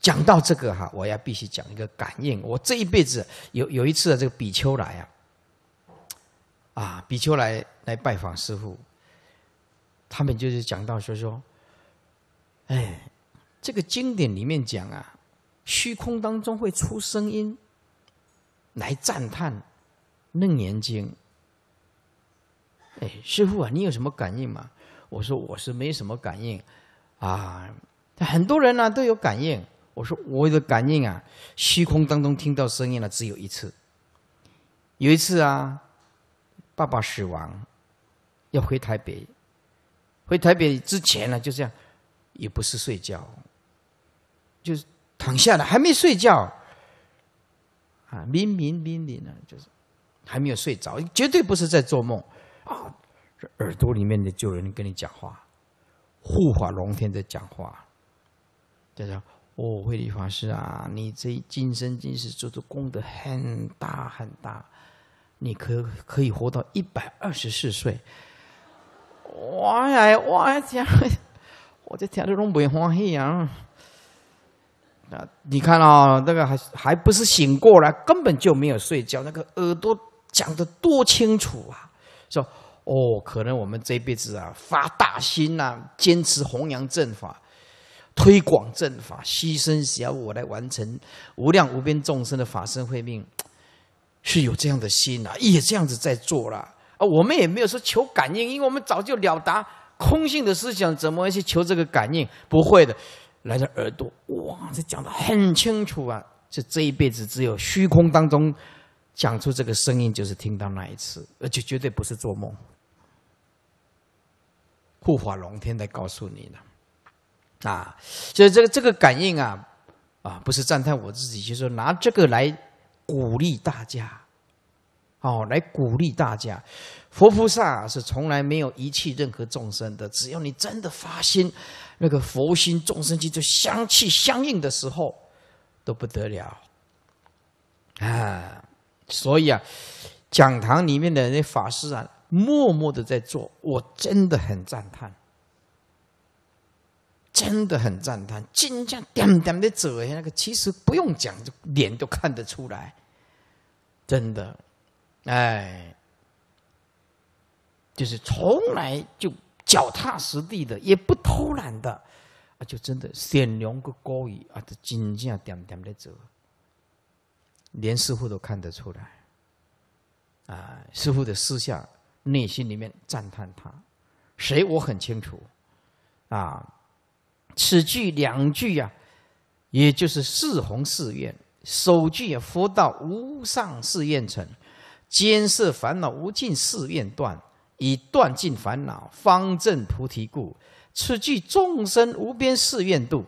讲到这个哈，我要必须讲一个感应。我这一辈子有有一次，这个比丘来啊，啊，比丘来来拜访师傅，他们就是讲到说说，哎，这个经典里面讲啊。虚空当中会出声音，来赞叹《楞严经》。哎，师傅啊，你有什么感应吗？我说我是没什么感应。啊，很多人呢都有感应。我说我的感应啊，虚空当中听到声音了只有一次。有一次啊，爸爸死亡，要回台北。回台北之前呢，就这样，也不是睡觉，就是。躺下了，还没睡觉，啊，明明明明呢，就是还没有睡着，绝对不是在做梦啊！耳朵里面的有人跟你讲话，护法龙天在讲话，就说：“哦，慧理法师啊，你这一今生今世做的功德很大很大，你可可以活到一百二十四岁。”哇呀哇！我这听着拢不欢喜啊！啊，你看啊，那个还还不是醒过来，根本就没有睡觉。那个耳朵讲的多清楚啊，说哦，可能我们这辈子啊发大心呐，坚持弘扬正法，推广正法，牺牲小我来完成无量无边众生的法身慧命，是有这样的心啊，也这样子在做了啊。我们也没有说求感应，因为我们早就了达空性的思想，怎么去求这个感应？不会的。来的耳朵，哇，这讲的很清楚啊！这这一辈子只有虚空当中讲出这个声音，就是听到那一次，而且绝对不是做梦。护法龙天在告诉你了，啊，所以这个这个感应啊，啊，不是赞叹我自己，就是拿这个来鼓励大家。哦，来鼓励大家，佛菩萨是从来没有遗弃任何众生的。只要你真的发心，那个佛心众生心就相契相应的时候，都不得了。啊！所以啊，讲堂里面的那法师啊，默默的在做，我真的很赞叹，真的很赞叹，今天点点的走，那个其实不用讲，脸都看得出来，真的。哎，就是从来就脚踏实地的，也不偷懒的，啊，就真的善良个高义啊，这紧啊，点点的走，连师傅都看得出来，啊，师傅的私下内心里面赞叹他，谁我很清楚，啊，此句两句呀，也就是四弘誓愿，首句也佛道无上誓愿成。兼设烦恼无尽誓愿断，以断尽烦恼方证菩提故；此具众生无边誓愿度，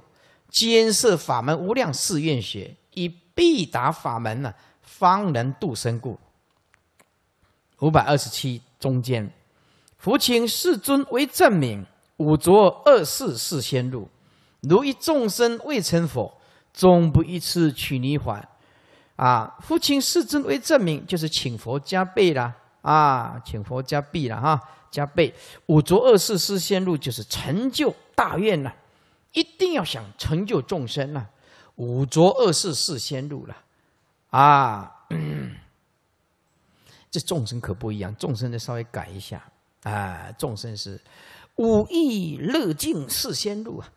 兼设法门无量誓愿学，以必达法门呢，方能度生故。五百二十七中间，福请世尊为证明，五浊恶世是先路，如一众生未成佛，终不一次取泥环，啊，父亲世尊为证明，就是请佛加倍了啊，请佛加背了哈，加倍。五浊二世是仙路，就是成就大愿呐，一定要想成就众生呐，五浊二世是仙路了啊。这众生可不一样，众生得稍微改一下啊，众生是五欲乐境是仙路啊，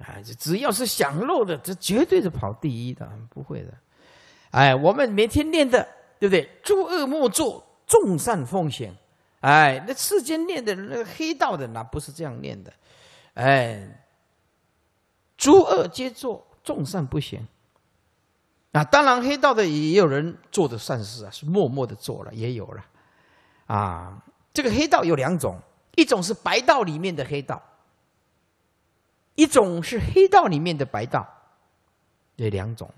啊，只要是享乐的，这绝对是跑第一的，不会的。哎，我们每天念的，对不对？诸恶莫作，众善奉行。哎，那世间念的那个黑道的，那不是这样念的。哎，诸恶皆作，众善不行。啊，当然黑道的也有人做的善事啊，是默默的做了，也有了。啊，这个黑道有两种，一种是白道里面的黑道，一种是黑道里面的白道，这两种。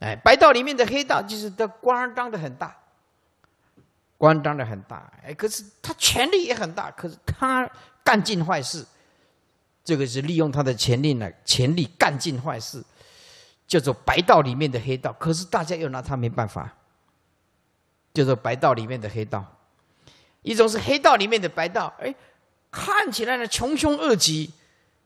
哎，白道里面的黑道就是他官当的很大，官当的很大。哎，可是他权力也很大，可是他干尽坏事，这个是利用他的权力呢，权力干尽坏事，叫做白道里面的黑道。可是大家又拿他没办法，叫做白道里面的黑道。一种是黑道里面的白道，哎，看起来呢穷凶恶极，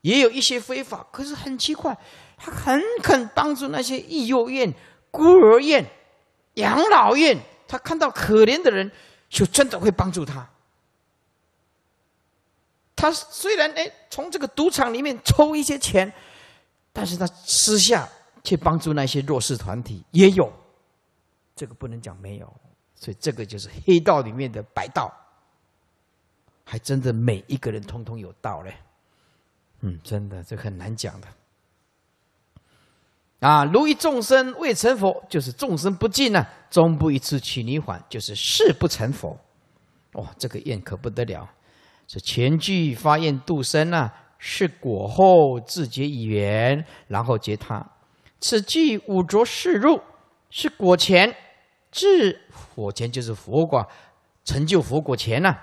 也有一些非法，可是很奇怪。他很肯帮助那些幼院、孤儿院、养老院。他看到可怜的人，就真的会帮助他。他虽然哎，从这个赌场里面抽一些钱，但是他私下去帮助那些弱势团体也有，这个不能讲没有。所以这个就是黑道里面的白道，还真的每一个人通通有道嘞。嗯，真的这很难讲的。啊，如一众生未成佛，就是众生不净呢；终不一次取泥洹，就是誓不成佛。哦，这个愿可不得了！说前句发愿度生啊，是果后自结因缘，然后结他。此句五浊世入是果前，至果前就是佛果，成就佛果前呐。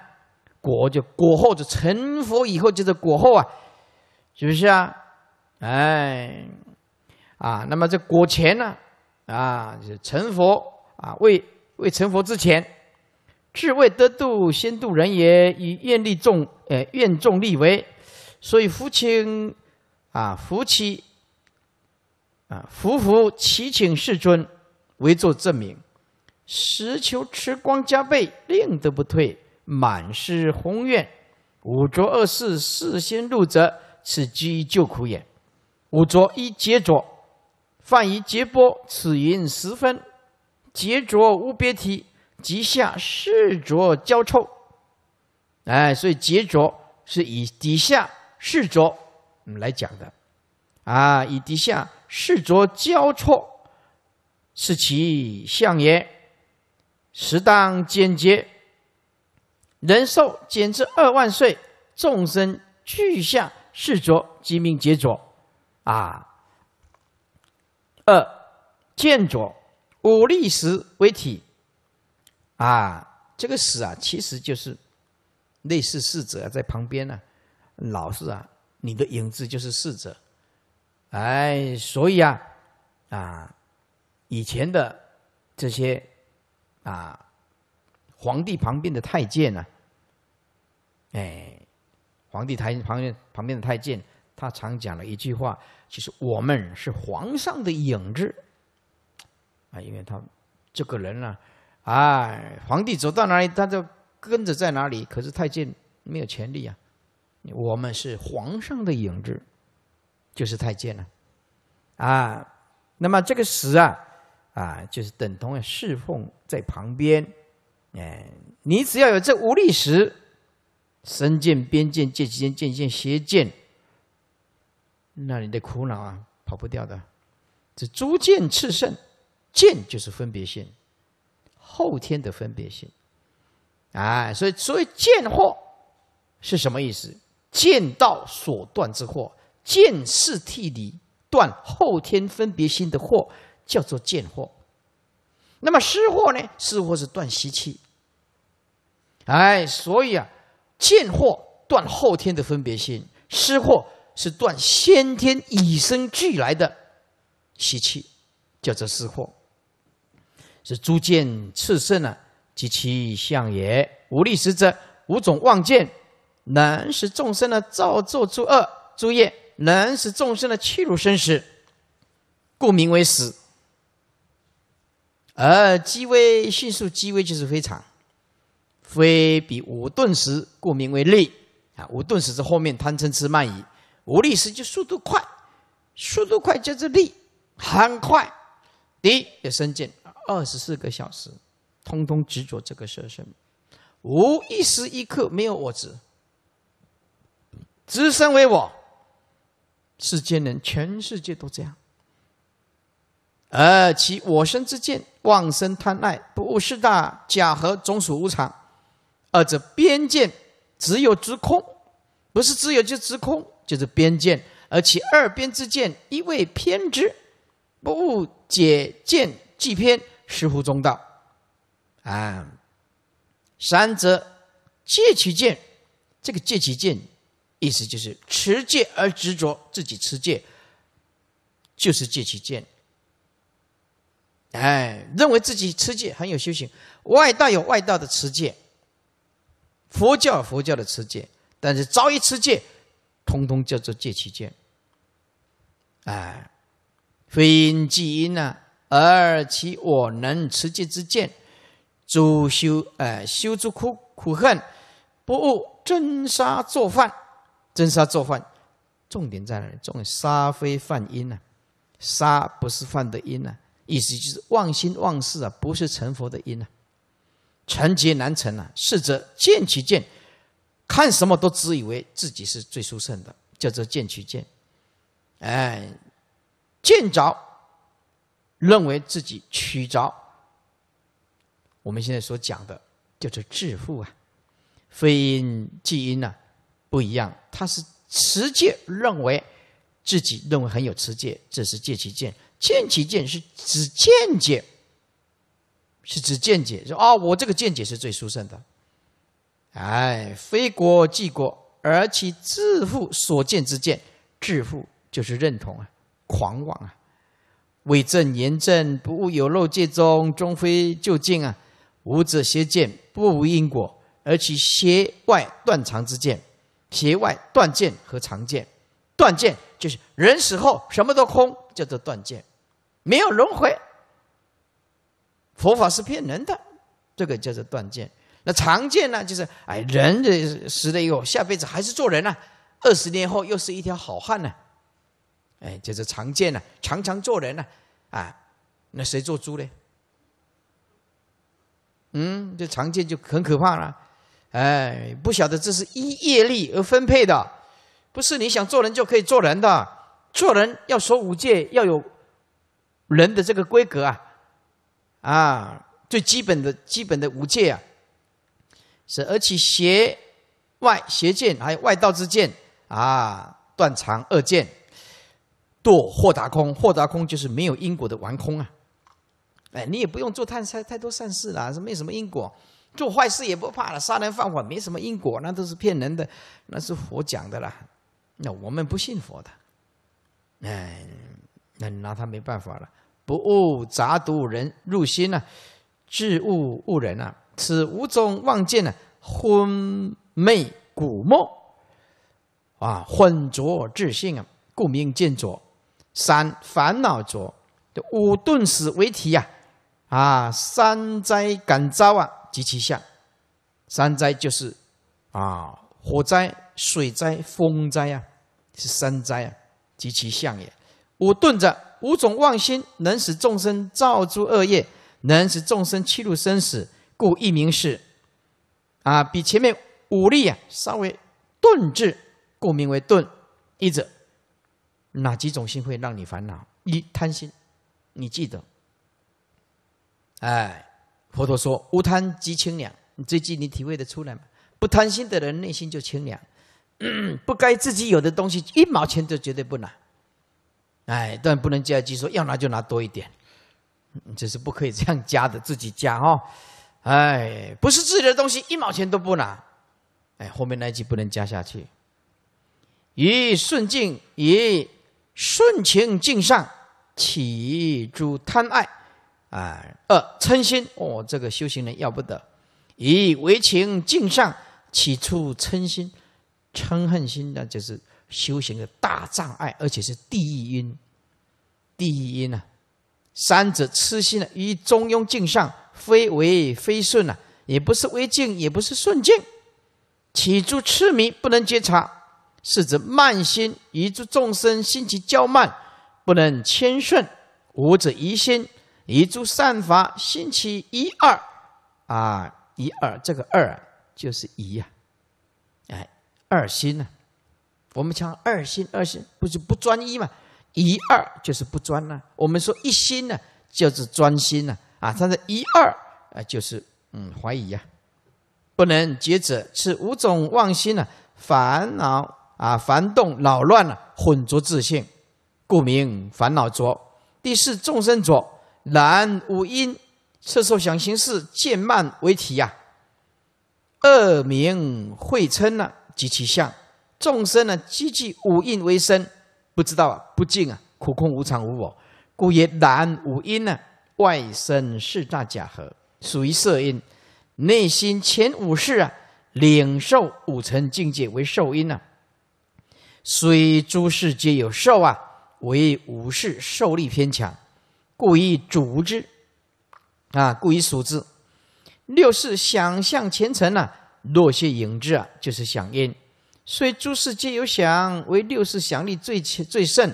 果就果后，就成佛以后就是果后啊，是不是啊？哎。啊，那么这果前呢？啊，就是成佛啊，未未成佛之前，智未得度，先度人也。以愿力众，呃，愿众力为，所以福清啊，福妻啊，福福祈请世尊为作证明，实求持光加倍，令得不退，满是宏愿。五浊二世，世心入者，此即救苦也。五浊一劫浊。泛以劫波，此云十分劫浊无别体，即下视浊交错。哎，所以劫浊是以底下视浊来讲的，啊，以底下视浊交错是其相也。时当简洁，人寿简至二万岁，众生俱下视浊即命劫浊，啊。二见着五力时为体，啊，这个时啊，其实就是类似侍者在旁边呢，老是啊，你的影子就是侍者，哎，所以啊，啊，以前的这些啊，皇帝旁边的太监呢，哎，皇帝台旁边旁边的太监。他常讲了一句话，就是“我们是皇上的影子”，啊，因为他这个人呢，哎，皇帝走到哪里，他就跟着在哪里。可是太监没有权利啊，我们是皇上的影子，就是太监了，啊，那么这个使啊，啊，就是等同侍奉在旁边，哎，你只要有这五力时，身剑、边剑、剑尖剑、剑斜剑。那你的苦恼啊，跑不掉的。这诸剑刺肾，剑就是分别心，后天的分别心。哎，所以所谓剑祸是什么意思？剑道所断之祸，剑是替离断后天分别心的祸，叫做剑祸。那么失祸呢？失祸是断习气。哎，所以啊，剑货断后天的分别心，失货。是断先天与生俱来的习气，叫做失惑，是诸见炽盛啊及其相也。无力时者，五种妄见，能使众生呢造作诸恶诸业，能使众生的气入生死，故名为死。而积微迅速，积微就是非常，非彼无顿时，故名为利。啊，无顿时是后面贪嗔痴慢疑。无力时就速度快，速度快就是力，很快，第一也生尽二十四个小时，通通执着这个色身，无一时一刻没有我执，只身为我，世间人全世界都这样，而其我身之见，妄生贪爱，不务大假合，总属无常，二者边见，只有之空，不是只有就之空。就是边见，而其二边之见，一味偏执，不解见即偏，实乎中道。啊，三者戒其见，这个戒其见，意思就是持戒而执着自己持戒，就是戒其见。哎，认为自己持戒很有修行，外道有外道的持戒，佛教佛教的持戒，但是早已持戒。通通叫做戒其见，哎，非因即因呐，而其我能持戒之见，诸修哎修诸苦苦恨，不恶真杀作饭，真杀作饭，重点在哪里？重点杀非犯因呐，杀不是犯的因呐，意思就是忘心忘事啊，不是成佛的因呐，成劫难成呐，是则见其见。看什么都自以为自己是最殊胜的，叫做见取见。哎，见着认为自己取着，我们现在所讲的叫做致富啊，非因即因呢不一样。他是持戒，认为自己认为很有持戒，这是见其见。见其见是指见解，是指见解，说啊，我这个见解是最殊胜的。哎，非国即国，而其自负所见之见，自负就是认同啊，狂妄啊，为正言正不悟有漏戒中，终非究竟啊。无者邪见，不无因果，而其邪外断常之见，邪外断见和常见，断见就是人死后什么都空，叫做断见，没有轮回。佛法是骗人的，这个叫做断见。那常见呢，就是哎，人的死了以后，下辈子还是做人呐，二十年后又是一条好汉呢，哎，就是常见了，常常做人呢、啊，那谁做猪呢？嗯，这常见就很可怕了，哎，不晓得这是依业力而分配的，不是你想做人就可以做人的，做人要守五戒，要有人的这个规格啊，啊，最基本的基本的五戒啊。是而且邪外邪见，还有外道之见啊，断常二见，堕豁达空，豁达空就是没有因果的玩空啊，哎，你也不用做太太太多善事了，是没什么因果，做坏事也不怕了，杀人放火没什么因果，那都是骗人的，那是佛讲的啦，那我们不信佛的，哎，那你拿他没办法了，不悟杂毒人入心呐，智悟悟人呐。此五种妄见呢，昏昧古墨啊，混浊自性啊，故名见浊。三烦恼浊，五顿死为体呀，啊，三灾感召啊，及其相。三灾就是啊，火灾、水灾、风灾啊，是三灾啊，及其相也。五顿者，五种妄心能使众生造诸恶业，能使众生七入生死。故一名是，啊，比前面五力啊稍微钝质，故名为钝。一者，哪几种心会让你烦恼？一贪心，你记得？哎，佛陀说无贪即清凉。你最近你体会的出来吗？不贪心的人内心就清凉，不该自己有的东西一毛钱都绝对不拿。哎，但不能加计说要拿就拿多一点，这是不可以这样加的，自己加哦。哎，不是自己的东西一毛钱都不拿，哎，后面那句不能加下去。一顺境，一顺情境善，起诸贪爱啊；二嗔心，哦，这个修行人要不得。一为情境善，起出嗔心，嗔恨心呢，就是修行的大障碍，而且是第一因，第一因啊。三者痴心呢，与中庸境善。非为非顺呐，也不是为静，也不是顺静。起诸痴迷，不能觉察，是指慢心；以诸众生心气较慢，不能谦顺。五者疑心，以诸善法心起一二啊，一二，这个二就是疑呀，哎，二心呐。我们讲二心，二心不是不专一嘛？一二就是不专呢。我们说一心呢，就是专心呐。啊，他是一二，呃，就是嗯，怀疑呀，不能节止，是五种妄心呢，烦恼啊，烦动扰乱啊，混浊自性，故名烦恼浊。第四，众生浊，然五阴，色受想行识渐慢为体呀，恶名会称呢，及其相，众生呢，积聚五印为身，不知道不净啊，苦空无常无我，故也然五阴呢。外身四大假合，属于色因；内心前五识啊，领受五层境界为受因呐。虽诸事皆有受啊，为五识受力偏强，故意主之啊，故意属之。六识想象前尘呐，若些影子啊，就是响因。虽诸事皆有想，为六识想力最最盛，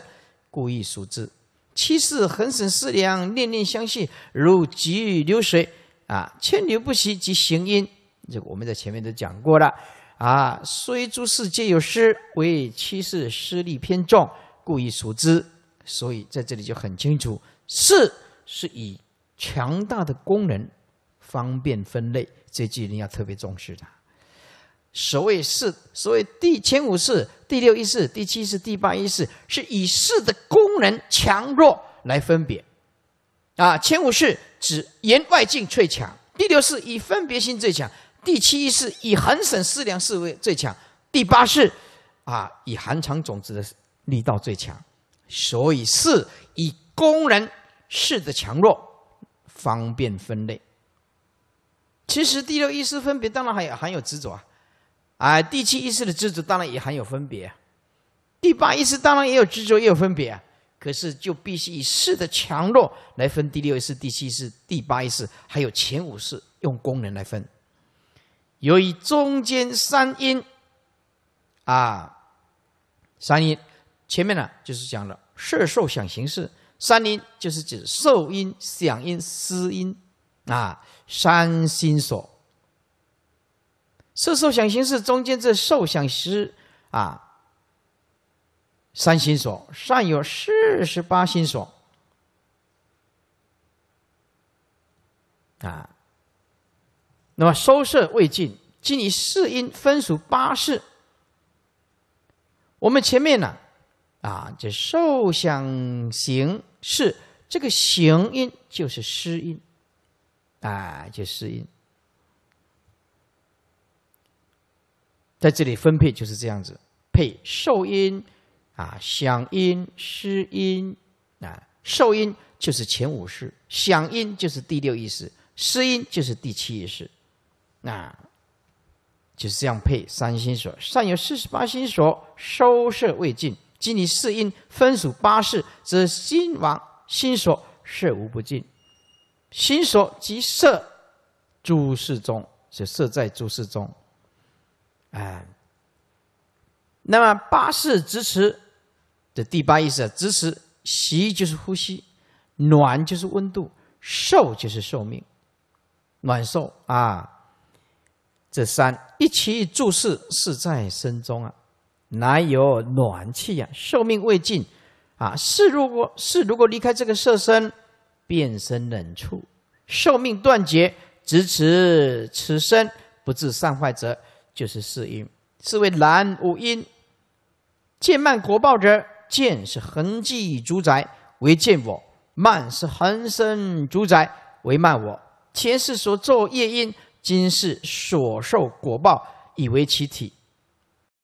故意属之。七四恒省思量，念念相续如急雨流水，啊，千流不息即行音。这个我们在前面都讲过了，啊，虽诸事皆有失，唯七四失利偏重，故意熟之。所以在这里就很清楚，四是以强大的功能方便分类，这句人要特别重视的。所谓四，所谓第前五世、第六一世、第七世、第八一世，是以四的功能强弱来分别。啊，前五世指言外境最强，第六世以分别心最强，第七一世以恒审思量思维最强，第八世啊以寒藏种子的力道最强。所以是以功能四的强弱方便分类。其实第六一世分别当然还有含有执着啊。啊，第七意识的执着当然也含有分别，第八意识当然也有执着也有分别，可是就必须以识的强弱来分第六意识、第七意识、第八意识，还有前五识，用功能来分。由于中间三因，啊，三因前面呢就是讲了色受想行识，三因就是指受因、想因、思因，啊，三心所。色受想行识中间这受想识啊，三心所善有四十八心所啊。那么收摄未尽，今以四因分属八事。我们前面呢，啊，这受想行识这个行因就是湿因，啊，就湿因。在这里分配就是这样子，配受音，啊响音失音，啊受音就是前五识，响音就是第六意识，失音就是第七意识，啊就是这样配三心锁，善有四十八心所，收摄未尽，今你四音分属八识，则心王心所摄无不尽，心所即摄诸事中，是摄在诸事中。哎，那么八是支持的第八意思，支持息就是呼吸，暖就是温度，寿就是寿命，暖寿啊。这三一起注视是在身中啊，乃有暖气啊，寿命未尽啊。是如果是如果离开这个色身，变身冷处，寿命断绝，支持此身不至善坏者。就是四因，是为男五因。见慢果报者，见是痕迹主宰为见我，慢是恒生主宰为慢我。前世所作业因，今世所受果报，以为其体。